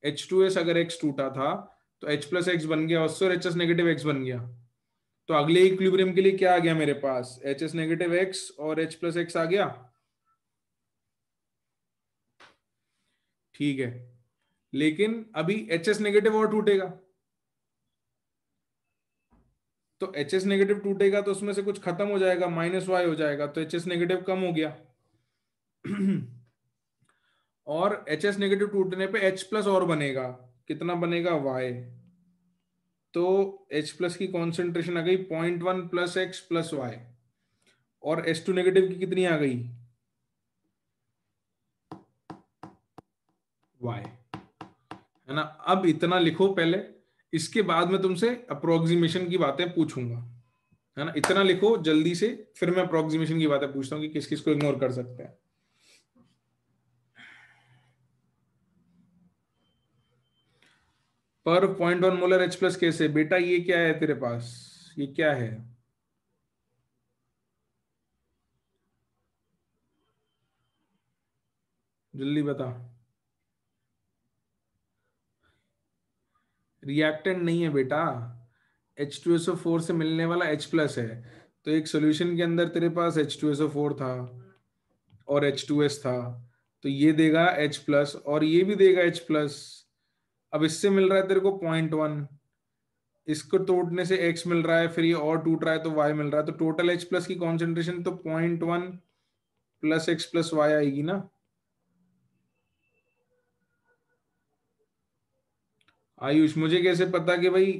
एच टू एस अगर एक्स टूटा था तो एच प्लस एक्स बन गया और एच एस नेगेटिव एक्स बन गया तो अगले इक्विलिब्रियम के लिए क्या आ गया मेरे पास एच एस नेगेटिव एक्स और एच प्लस एक्स आ गया ठीक है लेकिन अभी एच एस नेगेटिव और टूटेगा तो एच एस नेगेटिव टूटेगा तो उसमें से कुछ खत्म हो जाएगा माइनस वाई हो जाएगा तो एच एस नेगेटिव कम हो गया और एच एस नेगेटिव टूटने पे एच प्लस और बनेगा कितना बनेगा वाई तो एच प्लस की कॉन्सेंट्रेशन आ गई point one plus x plus y और एच टू नेगेटिव की कितनी आ गई वाई है ना अब इतना लिखो पहले इसके बाद में तुमसे अप्रोक्सीमेशन की बातें पूछूंगा है ना इतना लिखो जल्दी से फिर मैं अप्रोक्सीमेशन की बातें पूछता हूँ कि किस किस को इग्नोर कर सकते हैं पर point one molar H plus कैसे बेटा ये क्या है तेरे पास ये क्या है जल्दी बता रिएक्टेंट नहीं है बेटा H two S O four से मिलने वाला एच प्लस है तो एक सोल्यूशन के अंदर तेरे पास H two S O four था और एच टू एस था तो ये देगा एच प्लस और ये भी देगा एच प्लस अब इससे मिल रहा है तेरे को पॉइंट वन इसको तोड़ने से एक्स मिल रहा है फिर ये और टूट रहा है तो वाई मिल रहा है तो टोटल एच प्लस की कॉन्सेंट्रेशन तो point one plus x plus y आएगी ना आयुष मुझे कैसे पता कि भाई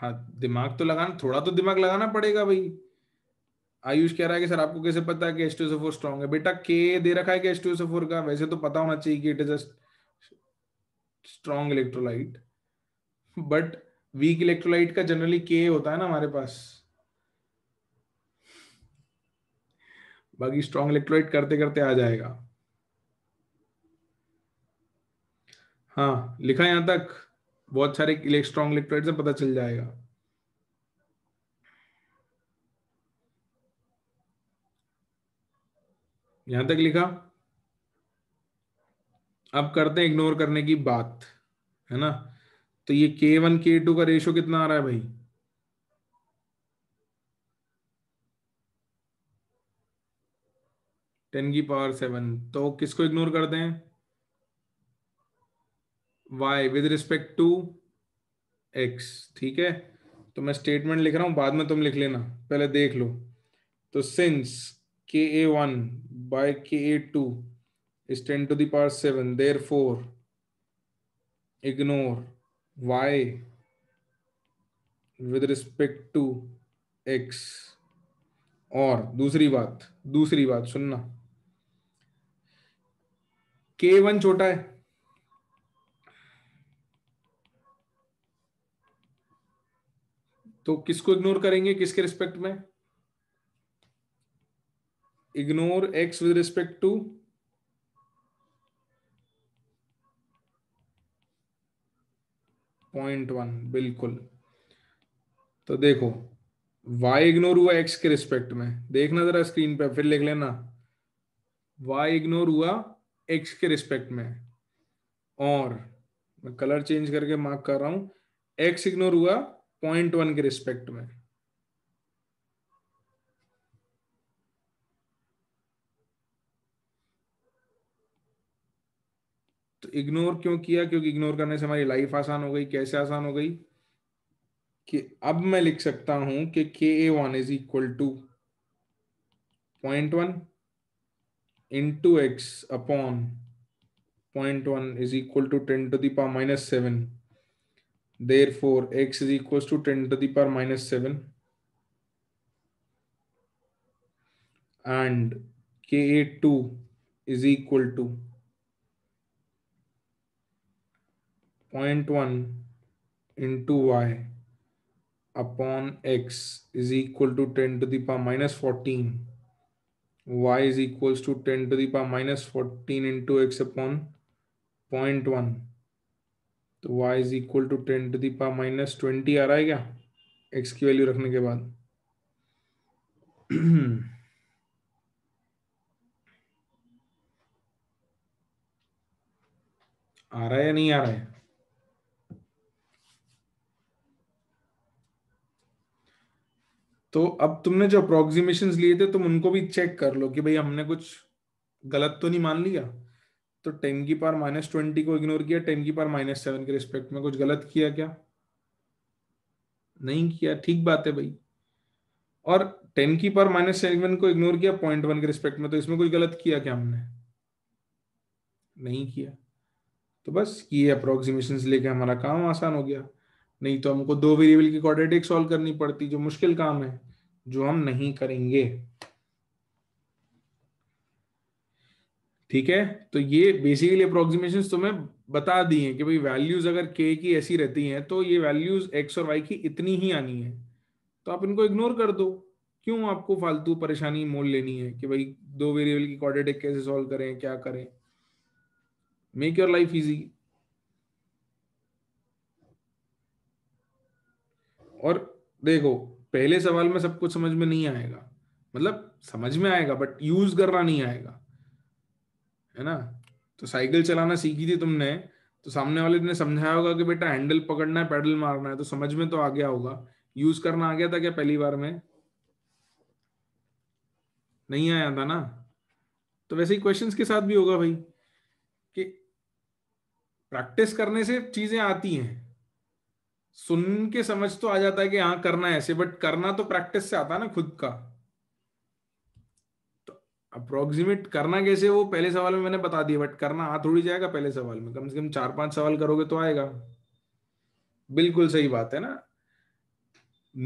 हाँ दिमाग तो लगाना थोड़ा तो दिमाग लगाना पड़ेगा भाई आयुष कह रहा है कि सर आपको कैसे पता है कि एच टू स्ट्रॉन्ग है बेटा के दे रखा है कि एच टू का वैसे तो पता होना चाहिए कि it is a strong electrolyte but weak electrolyte का जनरली के होता है ना हमारे पास बाकी स्ट्रॉन्ग इलेक्ट्रोलाइट करते करते आ जाएगा हाँ लिखा यहां तक बहुत सारे इलेक्ट्रॉन इलेक्ट्रोइड से पता चल जाएगा यहां तक लिखा अब करते हैं इग्नोर करने की बात है ना तो ये के वन के टू का रेशो कितना आ रहा है भाई टेन की पावर सेवन तो किसको इग्नोर करते हैं y with respect to x ठीक है तो मैं स्टेटमेंट लिख रहा हूं बाद में तुम लिख लेना पहले देख लो तो सिंस के A one by K A two is ten to the power seven therefore ignore y with respect to x और दूसरी बात दूसरी बात सुनना के वन छोटा है तो किसको इग्नोर करेंगे किसके रिस्पेक्ट में ignore x with respect to point one बिल्कुल तो देखो y इग्नोर हुआ x के रिस्पेक्ट में देखना जरा स्क्रीन पे फिर लिख लेना y इग्नोर हुआ x के रिस्पेक्ट में और मैं कलर चेंज करके मार्क कर रहा हूं x इग्नोर हुआ पॉइंट वन के रिस्पेक्ट में तो इग्नोर क्यों किया क्योंकि इग्नोर करने से हमारी लाइफ आसान हो गई कैसे आसान हो गई कि अब मैं लिख सकता हूं कि K A one is equal to point one into x upon point one is equal to ten to the power minus seven Therefore, x is equals to 10 to the power minus 7. And Ka2 is equal to 0.1 into y upon x is equal to 10 to the power minus 14 y is equals to 10 to the power minus 14 into x upon 0.1 तो y is equal to ten to the power minus twenty आ रहा है क्या x की value रखने के बाद आ रहा है या नहीं आ रहा है तो अब तुमने जो अप्रोक्सीमेशन लिए थे तुम उनको भी चेक कर लो कि भाई हमने कुछ गलत तो नहीं मान लिया तो टेन की पावर माइनस ट्वेंटी को इग्नोर किया टेन की पावर माइनस सेवन के रिस्पेक्ट में कुछ गलत किया क्या नहीं किया ठीक बात है भाई और टेन की पावर माइनस सेवन को इग्नोर किया पॉइंट वन के रिस्पेक्ट में तो इसमें कुछ गलत किया क्या हमने नहीं किया तो बस ये अप्रोक्सीमेशन लेके हमारा काम आसान हो गया नहीं तो हमको दो वेरिएबल की क्वाड्रेटिक सॉल्व करनी पड़ती जो मुश्किल काम है जो हम नहीं करेंगे ठीक है तो ये बेसिकली अप्रोक्सीमेशन तुम्हें बता दी है कि भाई वैल्यूज अगर के की ऐसी रहती हैं तो ये वैल्यूज एक्स और वाई की इतनी ही आनी है तो आप इनको इग्नोर कर दो क्यों आपको फालतू परेशानी मोल लेनी है कि भाई दो वेरिएबल की क्वाड्रेटिक कैसे सॉल्व करें क्या करें मेक योर लाइफ इजी और देखो पहले सवाल में सब कुछ समझ में नहीं आएगा मतलब समझ में आएगा बट यूज करना नहीं आएगा है ना तो साइकिल चलाना सीखी थी तुमने तो सामने वाले ने समझाया होगा कि बेटा हैंडल पकड़ना है पैडल मारना है तो समझ में तो आ गया होगा यूज करना आ गया था क्या पहली बार में नहीं आया था ना तो वैसे ही क्वेश्चंस के साथ भी होगा भाई कि प्रैक्टिस करने से चीजें आती हैं सुन के समझ तो आ जाता है कि हाँ करना है ऐसे बट करना तो प्रैक्टिस से आता है ना खुद का अप्रोक्सीमेट करना कैसे वो पहले सवाल में मैंने बता दिया बट करना आ हाँ थोड़ी जाएगा पहले सवाल में कम से कम चार पांच सवाल करोगे तो आएगा बिल्कुल सही बात है ना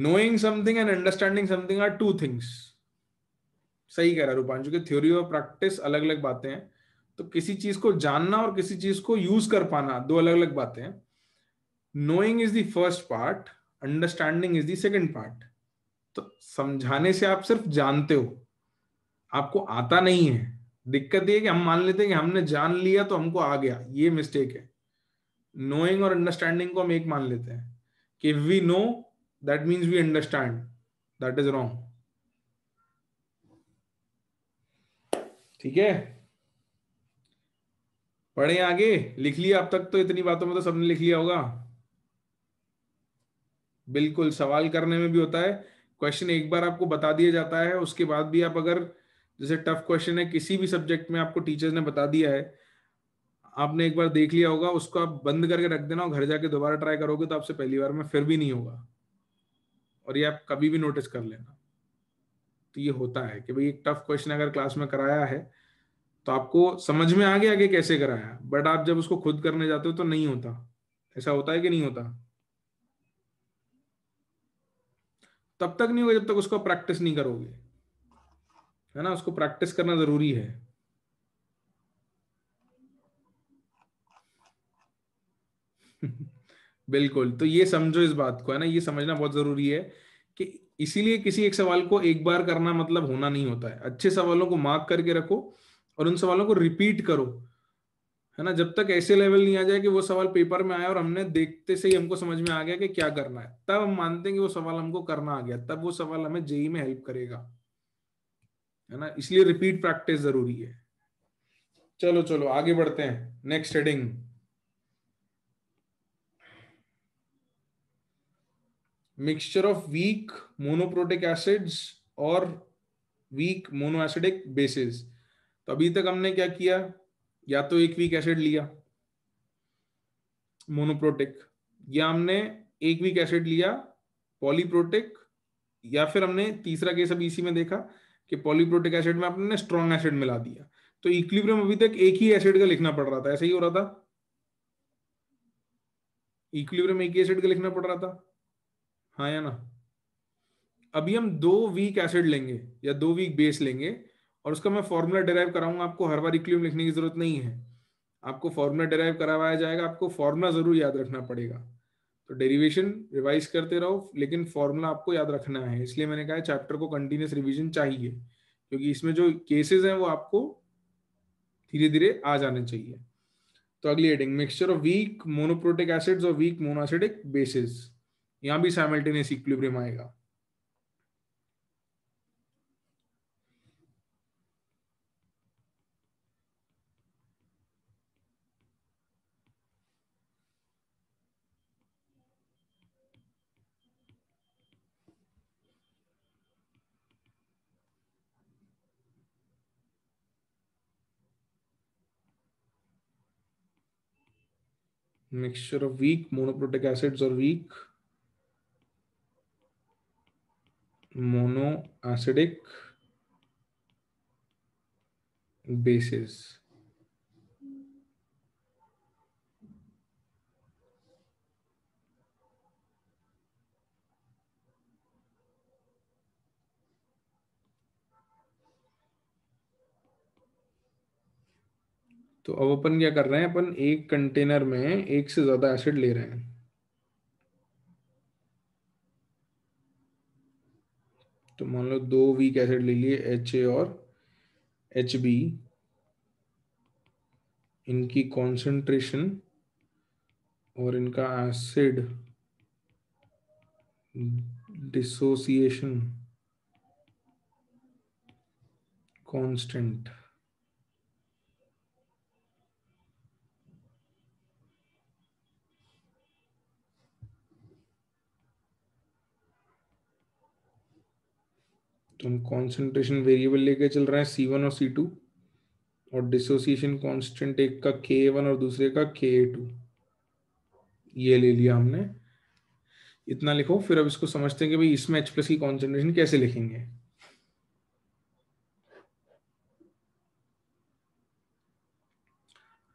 knowing something and understanding something are two things सही कह रहा रूपांशु के थ्योरी और प्रैक्टिस अलग अलग बातें हैं तो किसी चीज को जानना और किसी चीज को यूज कर पाना दो अलग अलग बातें हैं knowing is the first part understanding is the second part तो समझाने से आप सिर्फ जानते हो आपको आता नहीं है दिक्कत ये कि हम मान लेते हैं कि हमने जान लिया तो हमको आ गया ये मिस्टेक है नोइंग और अंडरस्टैंडिंग को हम एक मान लेते हैं कि we know that means we understand that is wrong ठीक है पढ़े आगे लिख लिया अब तक तो इतनी बातों में तो सबने लिख लिया होगा बिल्कुल सवाल करने में भी होता है क्वेश्चन एक बार आपको बता दिया जाता है उसके बाद भी आप अगर जैसे टफ क्वेश्चन है किसी भी सब्जेक्ट में आपको टीचर्स ने बता दिया है आपने एक बार देख लिया होगा उसको आप बंद करके रख देना और घर जाके दोबारा ट्राई करोगे तो आपसे पहली बार में फिर भी नहीं होगा और ये आप कभी भी नोटिस कर लेना तो ये होता है कि भाई एक टफ क्वेश्चन अगर क्लास में कराया है तो आपको समझ में आ गया कि कैसे कराया बट आप जब उसको खुद करने जाते हो तो नहीं होता ऐसा होता है कि नहीं होता तब तक नहीं होगा जब तक उसको प्रैक्टिस नहीं करोगे है ना उसको प्रैक्टिस करना जरूरी है बिल्कुल तो ये समझो इस बात को है ना ये समझना बहुत जरूरी है कि इसीलिए किसी एक सवाल को एक बार करना मतलब होना नहीं होता है अच्छे सवालों को मार्क करके रखो और उन सवालों को रिपीट करो है ना जब तक ऐसे लेवल नहीं आ जाए कि वो सवाल पेपर में आया और हमने देखते से ही हमको समझ में आ गया कि क्या करना है तब हम मानते हैं कि वो सवाल हमको करना आ गया तब वो सवाल हमें जेई में हेल्प करेगा है ना इसलिए रिपीट प्रैक्टिस जरूरी है चलो चलो आगे बढ़ते हैं next heading mixture of weak monoprotic acids और वीक मोनो एसिडिक बेसिस तो अभी तक हमने क्या किया या तो एक वीक एसिड लिया मोनोप्रोटिक या हमने एक वीक एसिड लिया पॉलीप्रोटिक या फिर हमने तीसरा केस अभी इसी में देखा कि पॉलीप्रोटिक एसिड में आपने स्ट्रॉन्ग एसिड मिला दिया तो इक्विलिब्रियम अभी तक एक ही एसिड का लिखना पड़ रहा था ऐसा ही हो रहा था इक्विलिब्रियम एक ही एसिड का लिखना पड़ रहा था हाँ या ना अभी हम दो वीक एसिड लेंगे या दो वीक बेस लेंगे और उसका मैं फॉर्मूला डिराइव कराऊंगा आपको हर बार इक्विलिब्रियम लिखने की जरूरत नहीं है आपको फॉर्मूला डिराइव करवाया जाएगा आपको फॉर्मूला जरूर याद रखना पड़ेगा तो डेरिवेशन रिवाइज करते रहो लेकिन फॉर्मूला आपको याद रखना है इसलिए मैंने कहा चैप्टर को कंटिन्यूस रिविजन चाहिए क्योंकि इसमें जो केसेस हैं वो आपको धीरे धीरे आ जाने चाहिए तो अगली heading mixture of weak monoprotic acids और वीक मोनोसिडिक बेसिस यहाँ भी साइमल्टेनियस इक्विलिब्रियम आएगा Mixture of weak monoprotic acids or weak monoacidic bases. तो अब अपन क्या कर रहे हैं अपन एक कंटेनर में एक से ज्यादा एसिड ले रहे हैं तो मान लो दो वीक एसिड ले लिए एच ए और एच बी इनकी कॉन्सेंट्रेशन और इनका एसिड डिसोसिएशन कांस्टेंट तो हम कॉन्सेंट्रेशन वेरिएबल लेके चल रहे हैं सी वन और सी टू और डिसोसिएशन कॉन्स्टेंट एक का के वन और दूसरे का के टू ये ले लिया हमने इतना लिखो फिर अब इसको समझते हैं कि भाई इसमें एच प्लस की कॉन्सेंट्रेशन कैसे लिखेंगे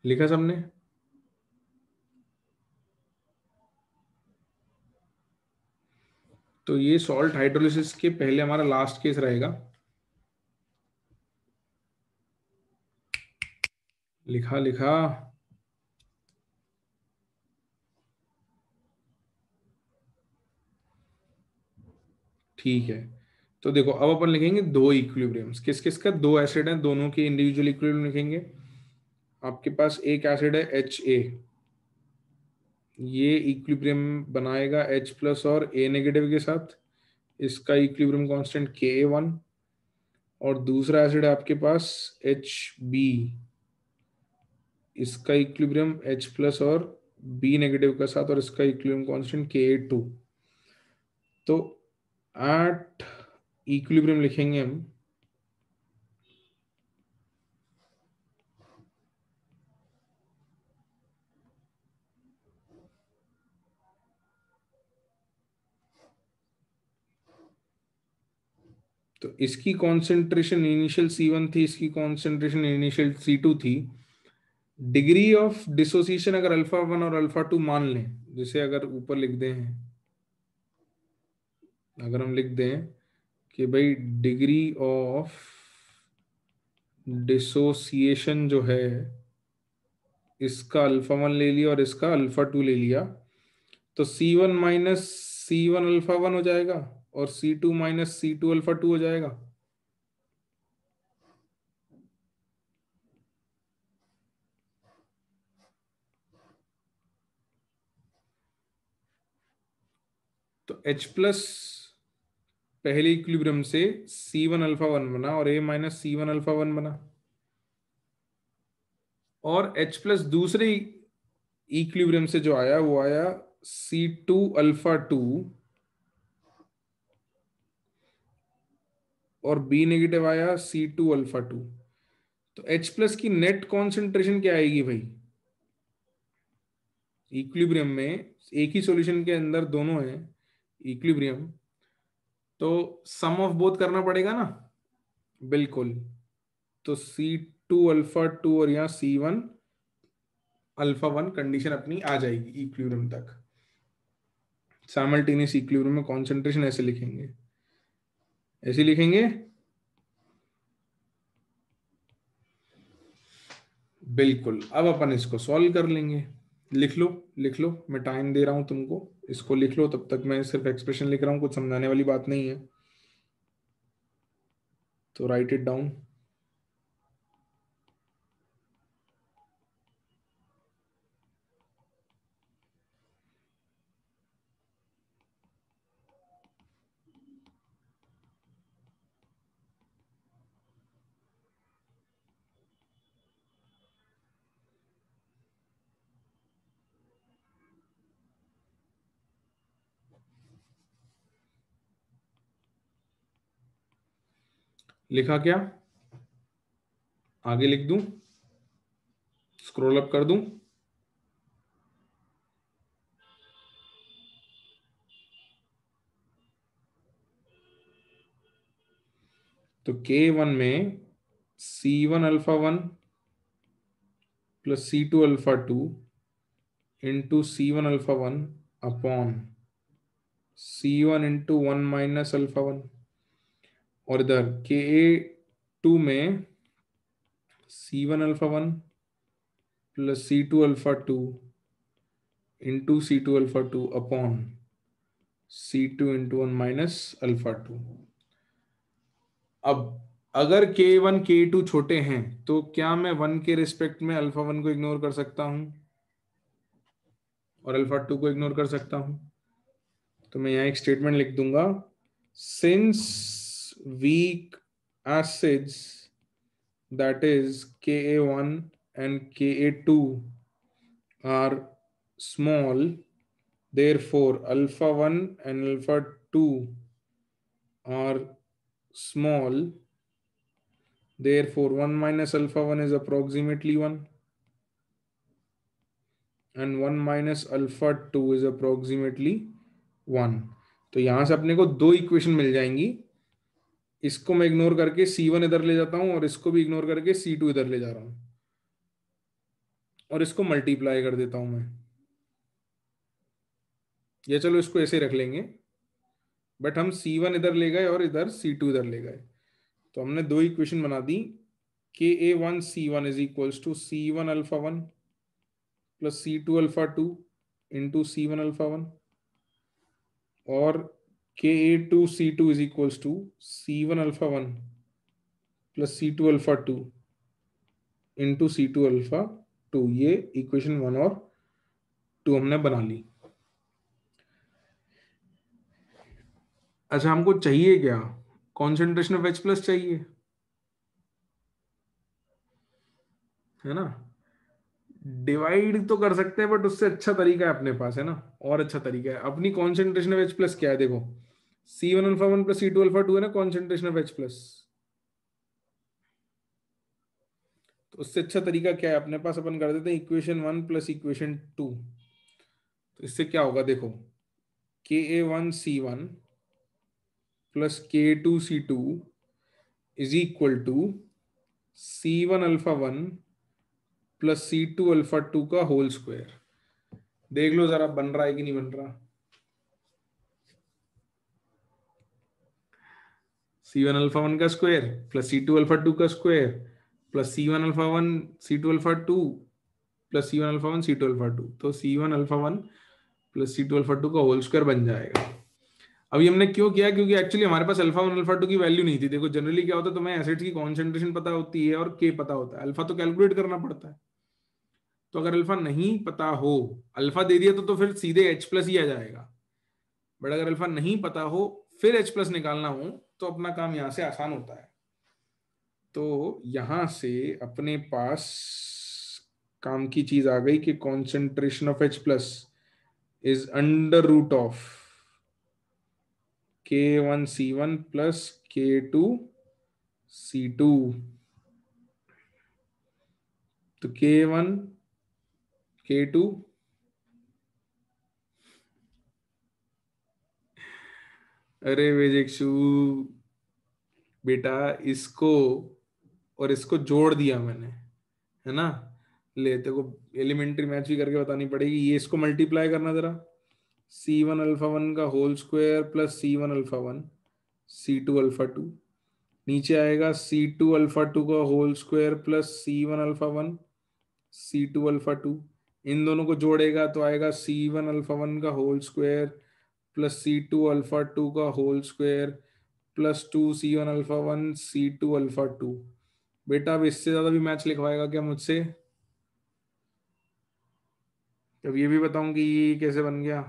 लिखा सबने तो ये सॉल्ट हाइड्रोलिसिस के पहले हमारा लास्ट केस रहेगा लिखा लिखा ठीक है तो देखो अब अपन लिखेंगे दो इक्विलिब्रियम्स किस किस का दो एसिड है दोनों के इंडिविजुअल इक्विलिब्रियम लिखेंगे आपके पास एक एसिड है एच ए ये इक्विब्रियम बनाएगा H प्लस और A नेगेटिव के साथ इसका इक्विब्रियम कांस्टेंट के वन और दूसरा एसिड आपके पास एच बी इसका इक्विब्रियम एच प्लस और बी नेगेटिव के साथ और इसका इक्विब्रियम कांस्टेंट के टू तो आठ इक्विब्रियम लिखेंगे हम तो इसकी कॉन्सेंट्रेशन इनिशियल सी वन थी इसकी कॉन्सेंट्रेशन इनिशियल सी टू थी डिग्री ऑफ डिसोसिएशन अगर अल्फा वन और अल्फा टू मान लें जिसे अगर ऊपर लिख दें अगर हम लिख दें कि भाई डिग्री ऑफ डिसोसिएशन जो है इसका अल्फा वन ले लिया और इसका अल्फा टू ले लिया तो C one minus C one alpha one हो जाएगा और C two minus C two alpha two हो जाएगा तो H प्लस पहले इक्विलिब्रियम से सी वन अल्फा वन बना और A minus C one alpha one बना और H प्लस दूसरे इक्विलिब्रियम से जो आया वो आया सी टू अल्फा टू और बी नेगेटिव आया सी टू अल्फा टू तो एच प्लस की नेट कॉन्सेंट्रेशन क्या आएगी भाई इक्विब्रियम में एक ही सॉल्यूशन के अंदर दोनों है इक्विब्रियम तो सम ऑफ बोथ करना पड़ेगा ना बिल्कुल तो सी टू अल्फा टू और यहाँ C one alpha one condition अपनी आ जाएगी इक्विब्रियम तक साइमल्टेनियस इक्विब्रियम में कॉन्सेंट्रेशन ऐसे लिखेंगे ऐसे लिखेंगे बिल्कुल अब अपन इसको सॉल्व कर लेंगे लिख लो लिख लो मैं टाइम दे रहा हूं तुमको इसको लिख लो तब तक मैं सिर्फ एक्सप्रेशन लिख रहा हूं कुछ समझाने वाली बात नहीं है तो राइट इट डाउन लिखा क्या आगे लिख दूं स्क्रोल अप कर दूं तो K1 में C1 alpha one plus C two alpha two into C one alpha one upon C one into one minus alpha one और इधर के ए टू में C one alpha one plus C two alpha two into C two alpha two upon C two into one minus alpha two अब अगर के one के to छोटे हैं तो क्या मैं वन के रिस्पेक्ट में अल्फा वन को इग्नोर कर सकता हूं और अल्फा टू को इग्नोर कर सकता हूं तो मैं यहां एक स्टेटमेंट लिख दूंगा since weak acids, that is Ka1 and Ka2 are small. Therefore, alpha 1 and alpha 2 are small. Therefore, 1 minus alpha 1 is approximately 1. and 1 minus alpha 2 is approximately 1 तो यहां से अपने को दो इक्वेशन मिल जाएंगी इसको मैं इग्नोर करके C1 इधर ले जाता हूं और इसको भी इग्नोर करके C2 इधर ले जा रहा हूं और इसको मल्टीप्लाई कर देता हूं मैं ये चलो इसको ऐसे रख लेंगे बट हम C1 इधर ले गए और इधर C2 इधर ले गए तो हमने दो इक्वेशन बना दी K A one C one is equal to C one alpha one plus C two alpha two into C one alpha one और two is equals to one alpha one plus two alpha two into C two alpha two ये equation one और two हमने बना ली अच्छा हमको चाहिए क्या concentration of H plus चाहिए है ना डिवाइड तो कर सकते हैं बट उससे अच्छा तरीका है अपने पास है ना और अच्छा तरीका है अपनी कॉन्सेंट्रेशन ऑफ एच प्लस क्या है देखो C1 alpha 1 plus C2 alpha 2 है ना कॉन्सेंट्रेशन ऑफ H प्लस तो उससे अच्छा तरीका क्या है अपने पास अपन कर देते हैं equation one plus equation two तो इससे क्या होगा देखो K A one C one plus K two C two is equal to C one alpha one plus C two alpha two का होल स्क्वायर देख लो जरा बन रहा है कि नहीं बन रहा सी वन अल्फा वन का square plus C two alpha two का square plus C one alpha one C two alpha two plus C one alpha one C two alpha two तो C one alpha one plus C two alpha two का whole square बन जाएगा अभी हमने क्यों किया क्योंकि एक्चुअली हमारे पास अल्फा वन अल्फा टू की वैल्यू नहीं थी देखो जनरली क्या होता है तुम्हें एसिड्स की कॉन्सेंट्रेशन पता होती है और के पता होता है अल्फा तो कैलकुलेट करना पड़ता है तो अगर अल्फा नहीं पता हो अल्फा दे दिया तो, तो फिर सीधे एच प्लस ही आ जाएगा बट अगर अल्फा नहीं पता हो फिर एच प्लस निकालना हो तो अपना काम यहां से आसान होता है तो यहां से अपने पास काम की चीज आ गई कि concentration of H plus is under root of K one C one plus K two C two तो के वन के टू अरे वेजेक्षु बेटा इसको और इसको जोड़ दिया मैंने है ना ले तेरे को एलिमेंट्री मैच भी करके बतानी पड़ेगी ये इसको मल्टीप्लाई करना जरा सी वन अल्फा वन का whole square plus C one alpha one C two alpha two नीचे आएगा सी टू अल्फा टू का whole square plus C one alpha one C two alpha two इन दोनों को जोड़ेगा तो आएगा सी वन अल्फा वन का whole square plus C two alpha two का whole square plus two C one alpha one C two alpha two बेटा अब इससे ज्यादा भी मैच लिखवाएगा क्या मुझसे अब ये भी बताऊं कि ये कैसे बन गया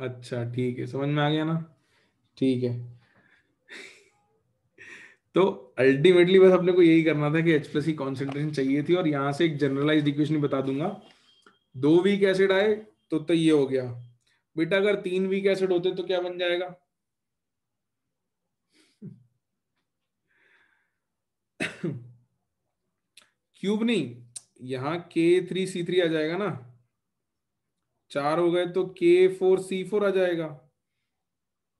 अच्छा ठीक है समझ में आ गया ना ठीक है तो अल्टीमेटली बस अपने को यही करना था कि एच प्लस की कॉन्सेंट्रेशन चाहिए थी और यहां से एक जनरलाइज इक्वेशन बता दूंगा दो वीक एसिड आए तो तो ये हो गया बेटा अगर तीन वीक एसिड होते तो क्या बन जाएगा क्यूब नहीं यहां के थ्री सी थ्री आ जाएगा ना चार हो गए तो के फोर सी फोर आ जाएगा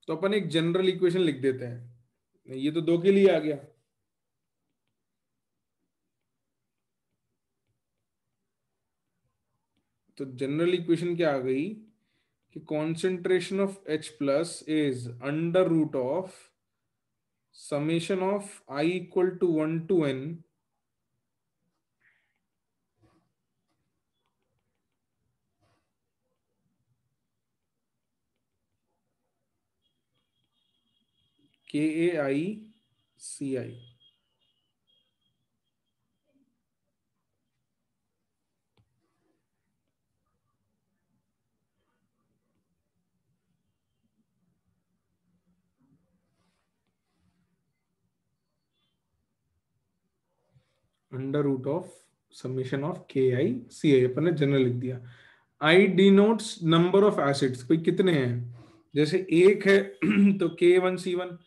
तो अपन एक जनरल इक्वेशन लिख देते हैं नहीं ये तो दो के लिए आ गया तो जनरल इक्वेशन क्या आ गई कि concentration of H plus is under root of summation of i equal to one to n K A i C i under root of submission of K i C i अपन ने general लिख दिया i denote number of acids कोई कितने हैं जैसे एक है तो के वन सी वन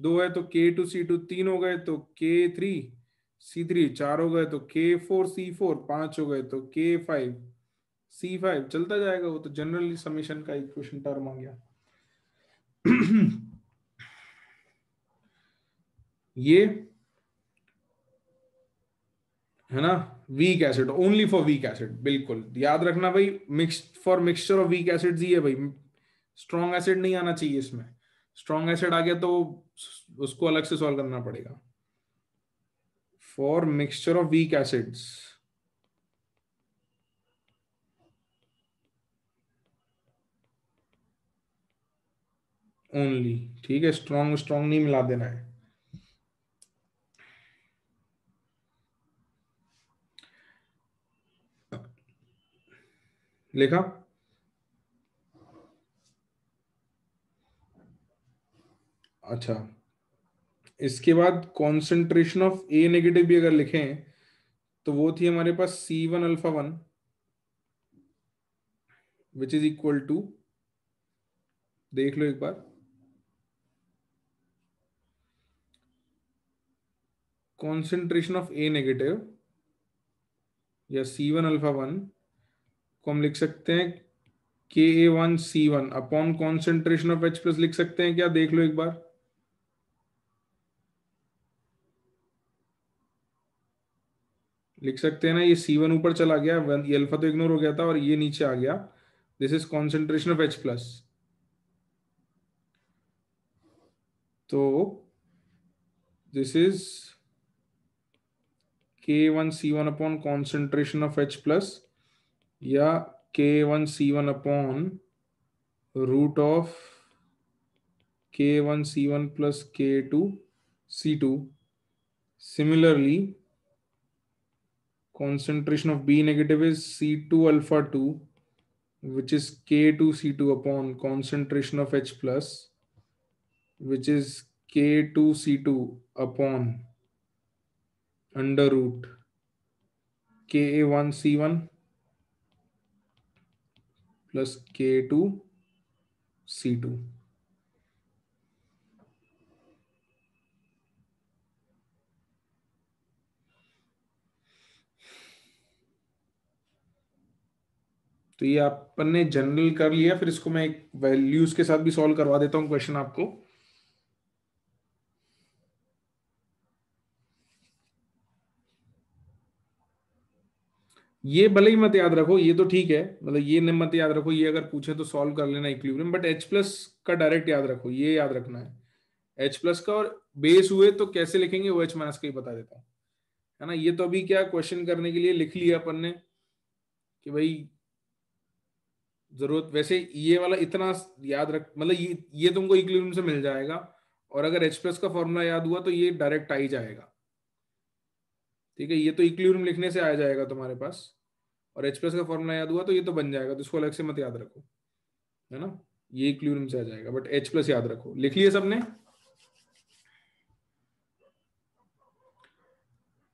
दो है तो के टू सी टू तीन हो गए तो के थ्री सी थ्री चार हो गए तो के फोर सी फोर पांच हो गए तो के फाइव सी फाइव चलता जाएगा वो तो जनरल समीशन का इक्वेशन टर्म आ गया ये है ना weak acid only for weak acid बिल्कुल याद रखना भाई mix for mixture of weak acid ही है भाई स्ट्रॉन्ग एसिड नहीं आना चाहिए इसमें स्ट्रॉन्ग एसिड आ गया तो उसको अलग से सॉल्व करना पड़ेगा for mixture of weak acids only ठीक है स्ट्रॉन्ग स्ट्रॉन्ग नहीं मिला देना है लिखा अच्छा इसके बाद कॉन्सेंट्रेशन ऑफ ए नेगेटिव भी अगर लिखें तो वो थी हमारे पास C one alpha one which is equal to देख लो एक बार कॉन्सेंट्रेशन ऑफ ए नेगेटिव या सी वन अल्फा वन को हम लिख सकते हैं K A one C one upon concentration of H plus लिख सकते हैं क्या देख लो एक बार लिख सकते हैं ना ये सी वन ऊपर चला गया ये अल्फा तो इग्नोर हो गया था और ये नीचे आ गया this is concentration of H plus तो this is K one C one upon concentration of H plus या K one C one upon root of K one C one plus K two C two similarly concentration of B negative is C2 alpha 2, which is K2C2 upon concentration of H plus, which is K2C2 upon under root Ka1C1 plus K2C2. तो ये अपन ने general कर लिया फिर इसको मैं एक values के साथ भी सॉल्व करवा देता हूँ क्वेश्चन आपको ये भले ही मत याद रखो ये तो ठीक है मतलब ये नहीं मत याद रखो ये अगर पूछे तो सॉल्व कर लेना इक्विलिब्रियम बट एच प्लस का डायरेक्ट याद रखो ये याद रखना है एच प्लस का और बेस हुए तो कैसे लिखेंगे वो एच माइनस का ही बता देता हूँ है ना ये तो अभी क्या क्वेश्चन करने के लिए लिख लिया अपन ने कि भाई जरूरत वैसे ये वाला इतना याद रख मतलब ये ये तुमको इक्विलिब्रियम से मिल जाएगा और अगर एच प्लस का फॉर्मूला याद हुआ तो ये डायरेक्ट आई जाएगा ठीक है ये तो इक्विलिब्रियम लिखने से आ जाएगा तुम्हारे पास और एच प्लस का फॉर्मूला याद हुआ तो ये तो बन जाएगा तो इसको अलग से मत याद रखो है ना ये इक्विलिब्रियम से आ जाएगा बट एच प्लस याद रखो लिख लिए सबने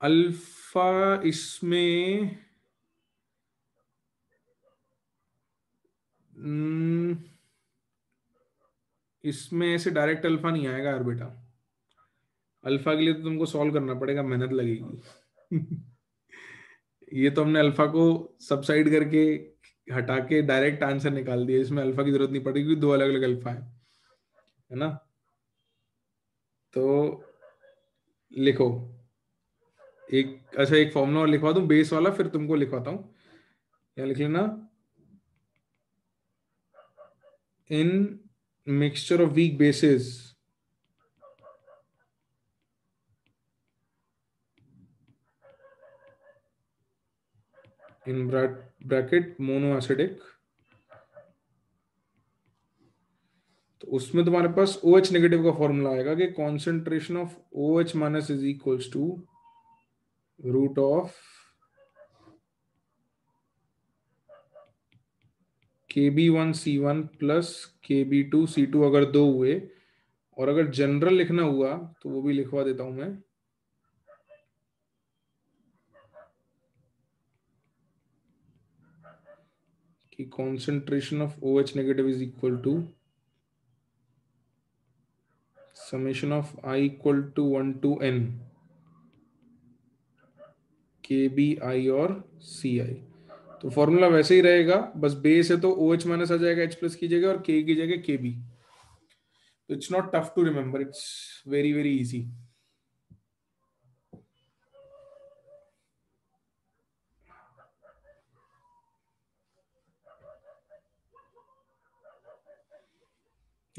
अल्फा इसमें Hmm. इसमें ऐसे डायरेक्ट अल्फा नहीं आएगा यार बेटा अल्फा के लिए तो तुमको सॉल्व करना पड़ेगा मेहनत लगेगी ये तो हमने अल्फा को सबसाइड करके हटा के डायरेक्ट आंसर निकाल दिया इसमें अल्फा की जरूरत नहीं पड़ेगी क्योंकि दो अलग अलग अल्फा है है ना तो लिखो एक अच्छा एक फॉर्मूला और लिखवा दू बेस वाला फिर तुमको लिखवाता हूँ क्या लिख लेना in mixture of weak bases in bracket monoacidic तो उसमें तुम्हारे पास ओ एच नेगेटिव का फॉर्मूला आएगा कि concentration of O H minus is equals to root of K B one C one plus K B two C two अगर दो हुए और अगर जनरल लिखना हुआ तो वो भी लिखवा देता हूं मैं कि concentration of O H negative is equal to summation of i equal to one to n K B i और सी आई तो फॉर्मूला वैसे ही रहेगा बस बेस है तो ओ एच माइनस आ जाएगा एच प्लस की जगह और के की जगह के बी तो it's not tough to remember it's very very easy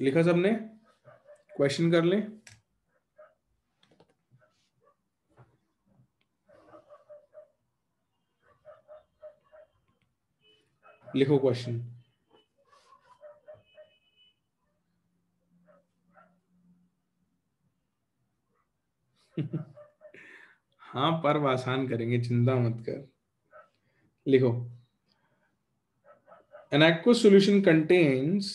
लिखा सबने क्वेश्चन कर लें लिखो क्वेश्चन हाँ पर आसान करेंगे चिंता मत कर लिखो an aq solution contains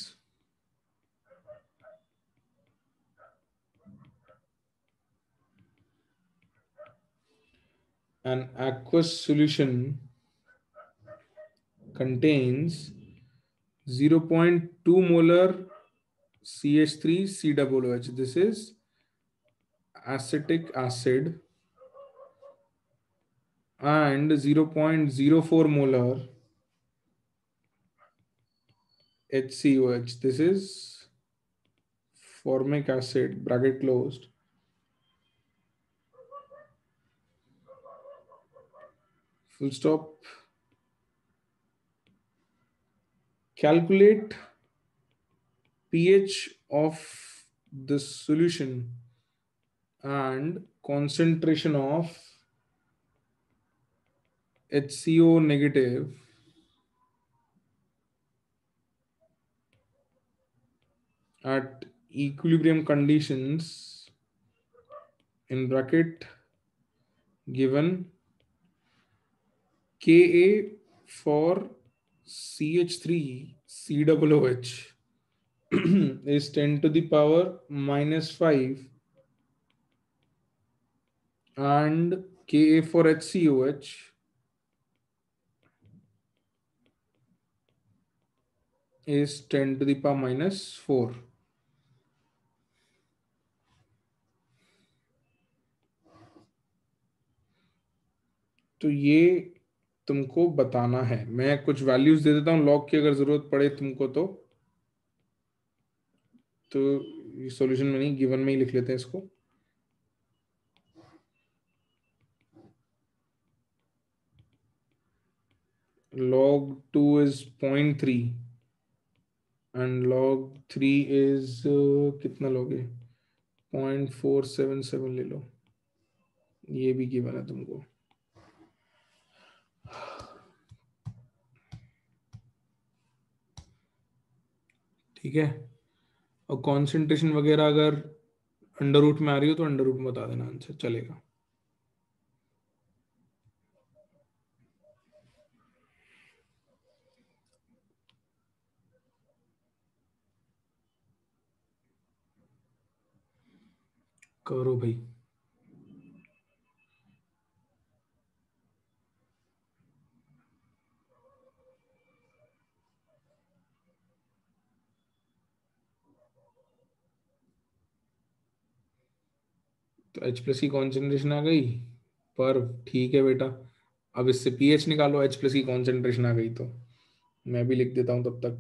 an aq solution contains 0.2 molar CH3COOH. This is acetic acid and 0.04 molar HCOH. This is formic acid, bracket closed. Full stop. calculate pH of the solution and concentration of HCO negative at equilibrium conditions in bracket given Ka for CH3 C double COOH is 10 to the power minus 5 and Ka4HCOH is 10 to the power minus 4. तो ये तुमको बताना है मैं कुछ values दे देता हूँ log की अगर जरूरत पड़े तुमको तो तो सॉल्यूशन में नहीं गिवन में ही लिख लेते हैं इसको log 2 is 0.3 and log 3 is uh, कितना फोर सेवन 0.477 ले लो ये भी गिवन है तुमको ठीक है और कॉन्सेंट्रेशन वगैरह अगर अंडर रूट में आ रही हो तो अंडर रूट में बता देना आंसर चलेगा करो भाई तो एच प्लस की कॉन्सेंट्रेशन आ गई पर ठीक है बेटा अब इससे पीएच निकालो एच प्लस की कॉन्सेंट्रेशन आ गई तो मैं भी लिख देता हूं तब तक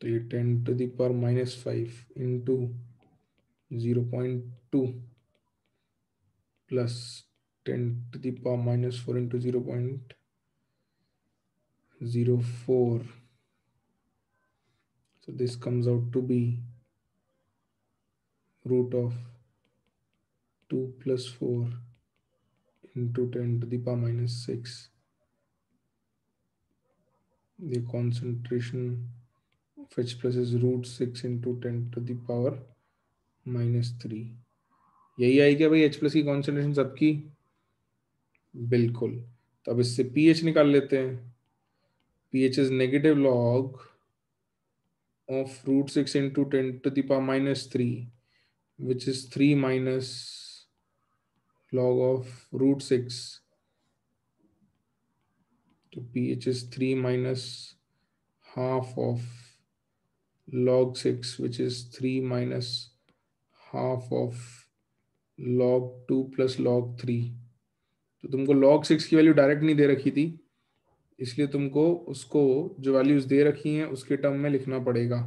तो ये ten to the power minus five into 0 0.2 plus 10 to the power minus 4 into 0 0.04. So this comes out to be root of 2 plus 4 into 10 to the power minus 6. The concentration of H plus is root 6 into 10 to the power minus three यही आई क्या भाई H plus की concentration सबकी बिल्कुल तो अब इससे पीएच निकाल लेते हैं pH is negative log of root six into ten to the power minus three which is three minus log of root six p h is three minus half of log six which is three minus half of log two plus log three तो तुमको log six की value direct नहीं दे रखी थी इसलिए तुमको उसको जो वैल्यूज दे रखी हैं उसके टर्म में लिखना पड़ेगा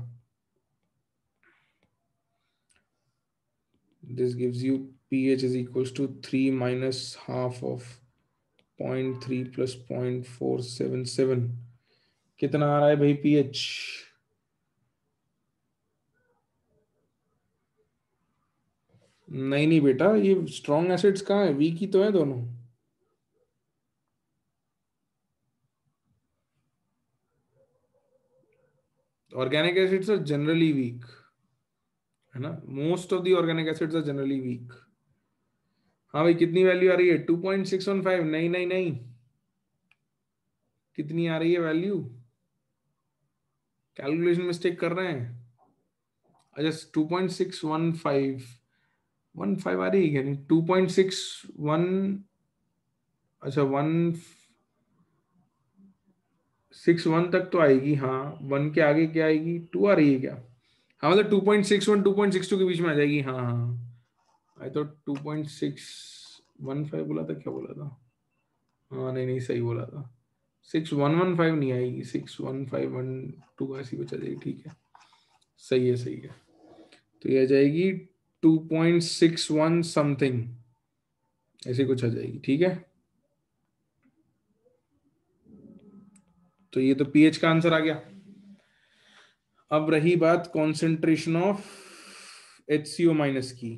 this gives you p h is equal to three minus half of point three plus point four seven seven कितना आ रहा है भाई पी एच नहीं नहीं बेटा ये स्ट्रॉन्ग एसिड्स कहाँ है वीक ही तो है दोनों organic acids are generally weak है ना most of the organic acids are generally weak हाँ भाई कितनी वैल्यू आ रही है two point six one five नहीं नहीं नहीं कितनी आ रही है वैल्यू कैलकुलेशन मिस्टेक कर रहे हैं अच्छा two point six one five one five आ रही है टू पॉइंट सिक्स वन अच्छा वन सिक्स वन तक तो आएगी हाँ वन के आगे क्या आएगी टू आ रही है क्या हाँ मतलब two point six one two point six two के बीच में आ जाएगी हाँ हाँ आई तो two point six one five बोला था क्या बोला था हाँ नहीं नहीं सही बोला था सिक्स वन वन फाइव नहीं आएगी six one five one two ऐसी बचा जाएगी ठीक है सही है सही है तो ये आ जाएगी two point six one something ऐसे कुछ आ जाएगी ठीक है तो ये तो पीएच का आंसर आ गया अब रही बात concentration of H C O minus की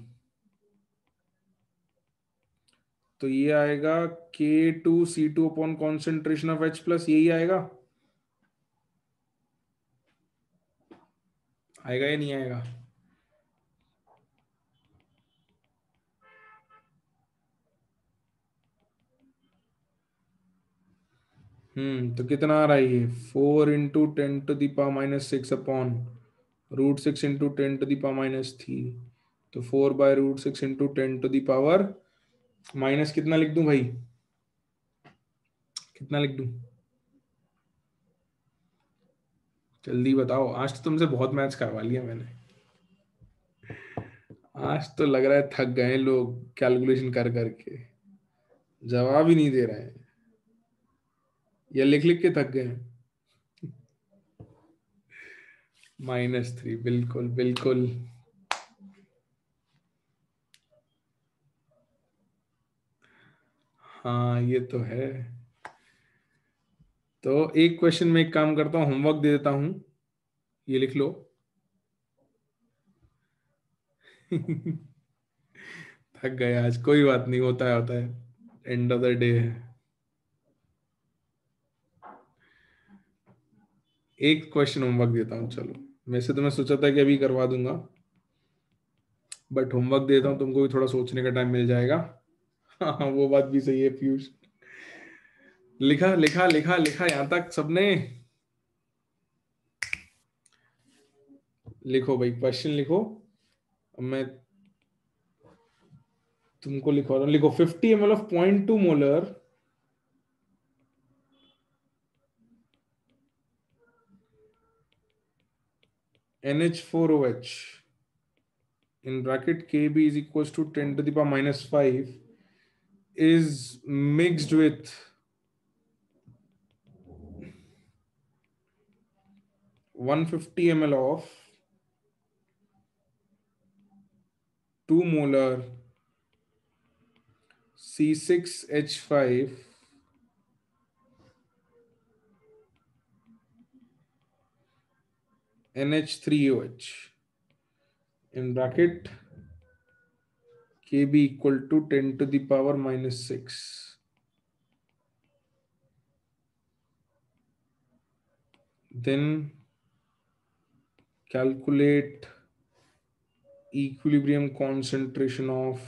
तो ये आएगा K two C two upon concentration of H plus यही आएगा आएगा या नहीं आएगा हम्म तो कितना आ रहा है ये four into ten to the power minus six upon root six into ten to the power minus three तो four by root six into ten to the power minus कितना लिख दू भाई कितना लिख दू जल्दी बताओ आज तो तुमसे बहुत मैच करवा लिया मैंने आज तो लग रहा है थक गए लोग कैलकुलेशन कर करके जवाब ही नहीं दे रहे हैं या लिख लिख के थक गए माइनस थ्री बिल्कुल बिल्कुल हाँ ये तो है तो एक क्वेश्चन में एक काम करता हूं होमवर्क दे देता हूं ये लिख लो थक गए आज कोई बात नहीं होता है होता है एंड ऑफ द डे है एक क्वेश्चन होमवर्क देता हूँ चलो वैसे तो मैं सोचा था कि अभी करवा दूंगा बट होमवर्क देता हूँ तुमको भी थोड़ा सोचने का टाइम मिल जाएगा हाँ वो बात भी सही है पीयूष लिखा लिखा लिखा लिखा यहां तक सबने लिखो भाई क्वेश्चन लिखो मैं तुमको लिखवा रहा हूँ लिखो fifty m L of point two molar NH4OH in bracket Kb is equals to 10 to the power minus 5 is mixed with one fifty ml of two molar C6H5 NH3OH in bracket Kb equal to 10 to the power minus 6. Then calculate equilibrium concentration of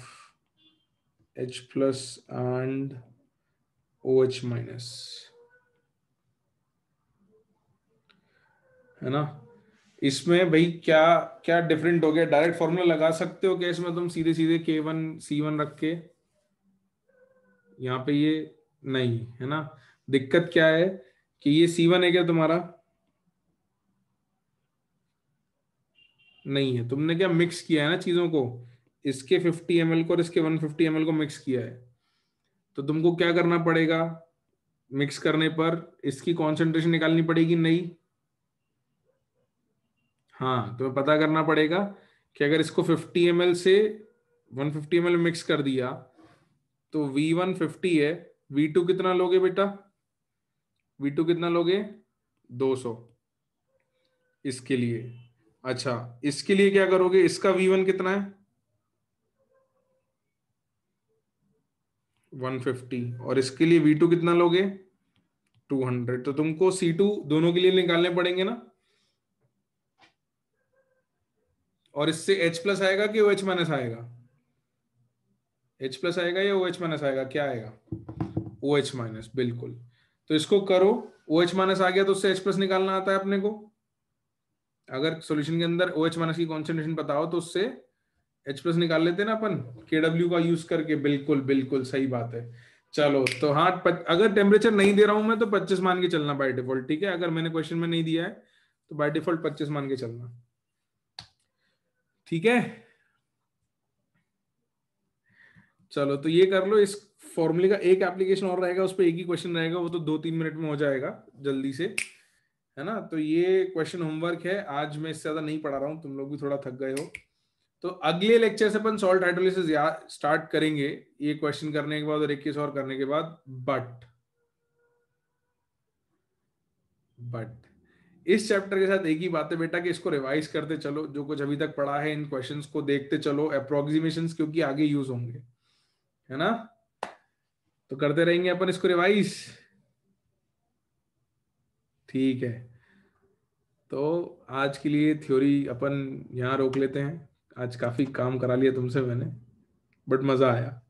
H plus and OH minus. है ना इसमें भाई क्या क्या different हो गया direct formula लगा सकते हो क्या इसमें तुम सीधे सीधे के वन सी वन रख के यहाँ पे ये नहीं है ना दिक्कत क्या है कि ये सी वन है क्या तुम्हारा नहीं है तुमने क्या मिक्स किया है ना चीजों को इसके 50 एम को और इसके 150 एम को मिक्स किया है तो तुमको क्या करना पड़ेगा मिक्स करने पर इसकी कॉन्सेंट्रेशन निकालनी पड़ेगी नहीं हाँ तो पता करना पड़ेगा कि अगर इसको 50 एम से 150 फिफ्टी एम मिक्स कर दिया तो V1 50 है V2 कितना लोगे बेटा V2 कितना लोगे 200 इसके लिए अच्छा इसके लिए क्या करोगे इसका V1 कितना है 150 और इसके लिए V2 कितना लोगे 200 तो तुमको C2 दोनों के लिए निकालने पड़ेंगे ना और इससे H प्लस आएगा कि ओ एच माइनस आएगा एच प्लस आएगा या ओ एच माइनस आएगा क्या आएगा ओ एच माइनस बिल्कुल तो इसको करो ओ एच माइनस आ गया तो उससे H प्लस निकालना आता है अपने को अगर सॉल्यूशन के अंदर ओ एच माइनस की कॉन्सेंट्रेशन बताओ तो उससे H प्लस निकाल लेते ना अपन के डब्ल्यू का यूज करके बिल्कुल बिल्कुल सही बात है चलो तो हाँ अगर टेम्परेचर नहीं दे रहा हूं मैं तो 25 मान के चलना बाय डिफॉल्ट ठीक है अगर मैंने क्वेश्चन में नहीं दिया है तो बाय डिफॉल्ट 25 मान के चलना ठीक है चलो तो ये कर लो इस फॉर्मूले का एक एप्लीकेशन और रहेगा उस पर एक ही क्वेश्चन रहेगा वो तो दो तीन मिनट में हो जाएगा जल्दी से है ना तो ये क्वेश्चन होमवर्क है आज मैं इससे ज्यादा नहीं पढ़ा रहा हूँ तुम लोग भी थोड़ा थक गए हो तो अगले लेक्चर से अपन सॉल्ट हाइड्रोलिसिस स्टार्ट करेंगे ये क्वेश्चन करने के बाद और एक और करने के बाद बट बट इस चैप्टर के साथ एक ही बात है बेटा कि इसको रिवाइज करते चलो जो कुछ अभी तक पढ़ा है इन क्वेश्चंस को देखते चलो अप्रोक्सीमेशन क्योंकि आगे यूज होंगे है ना तो करते रहेंगे अपन इसको रिवाइज ठीक है तो आज के लिए थ्योरी अपन यहां रोक लेते हैं आज काफी काम करा लिया तुमसे मैंने बट मजा आया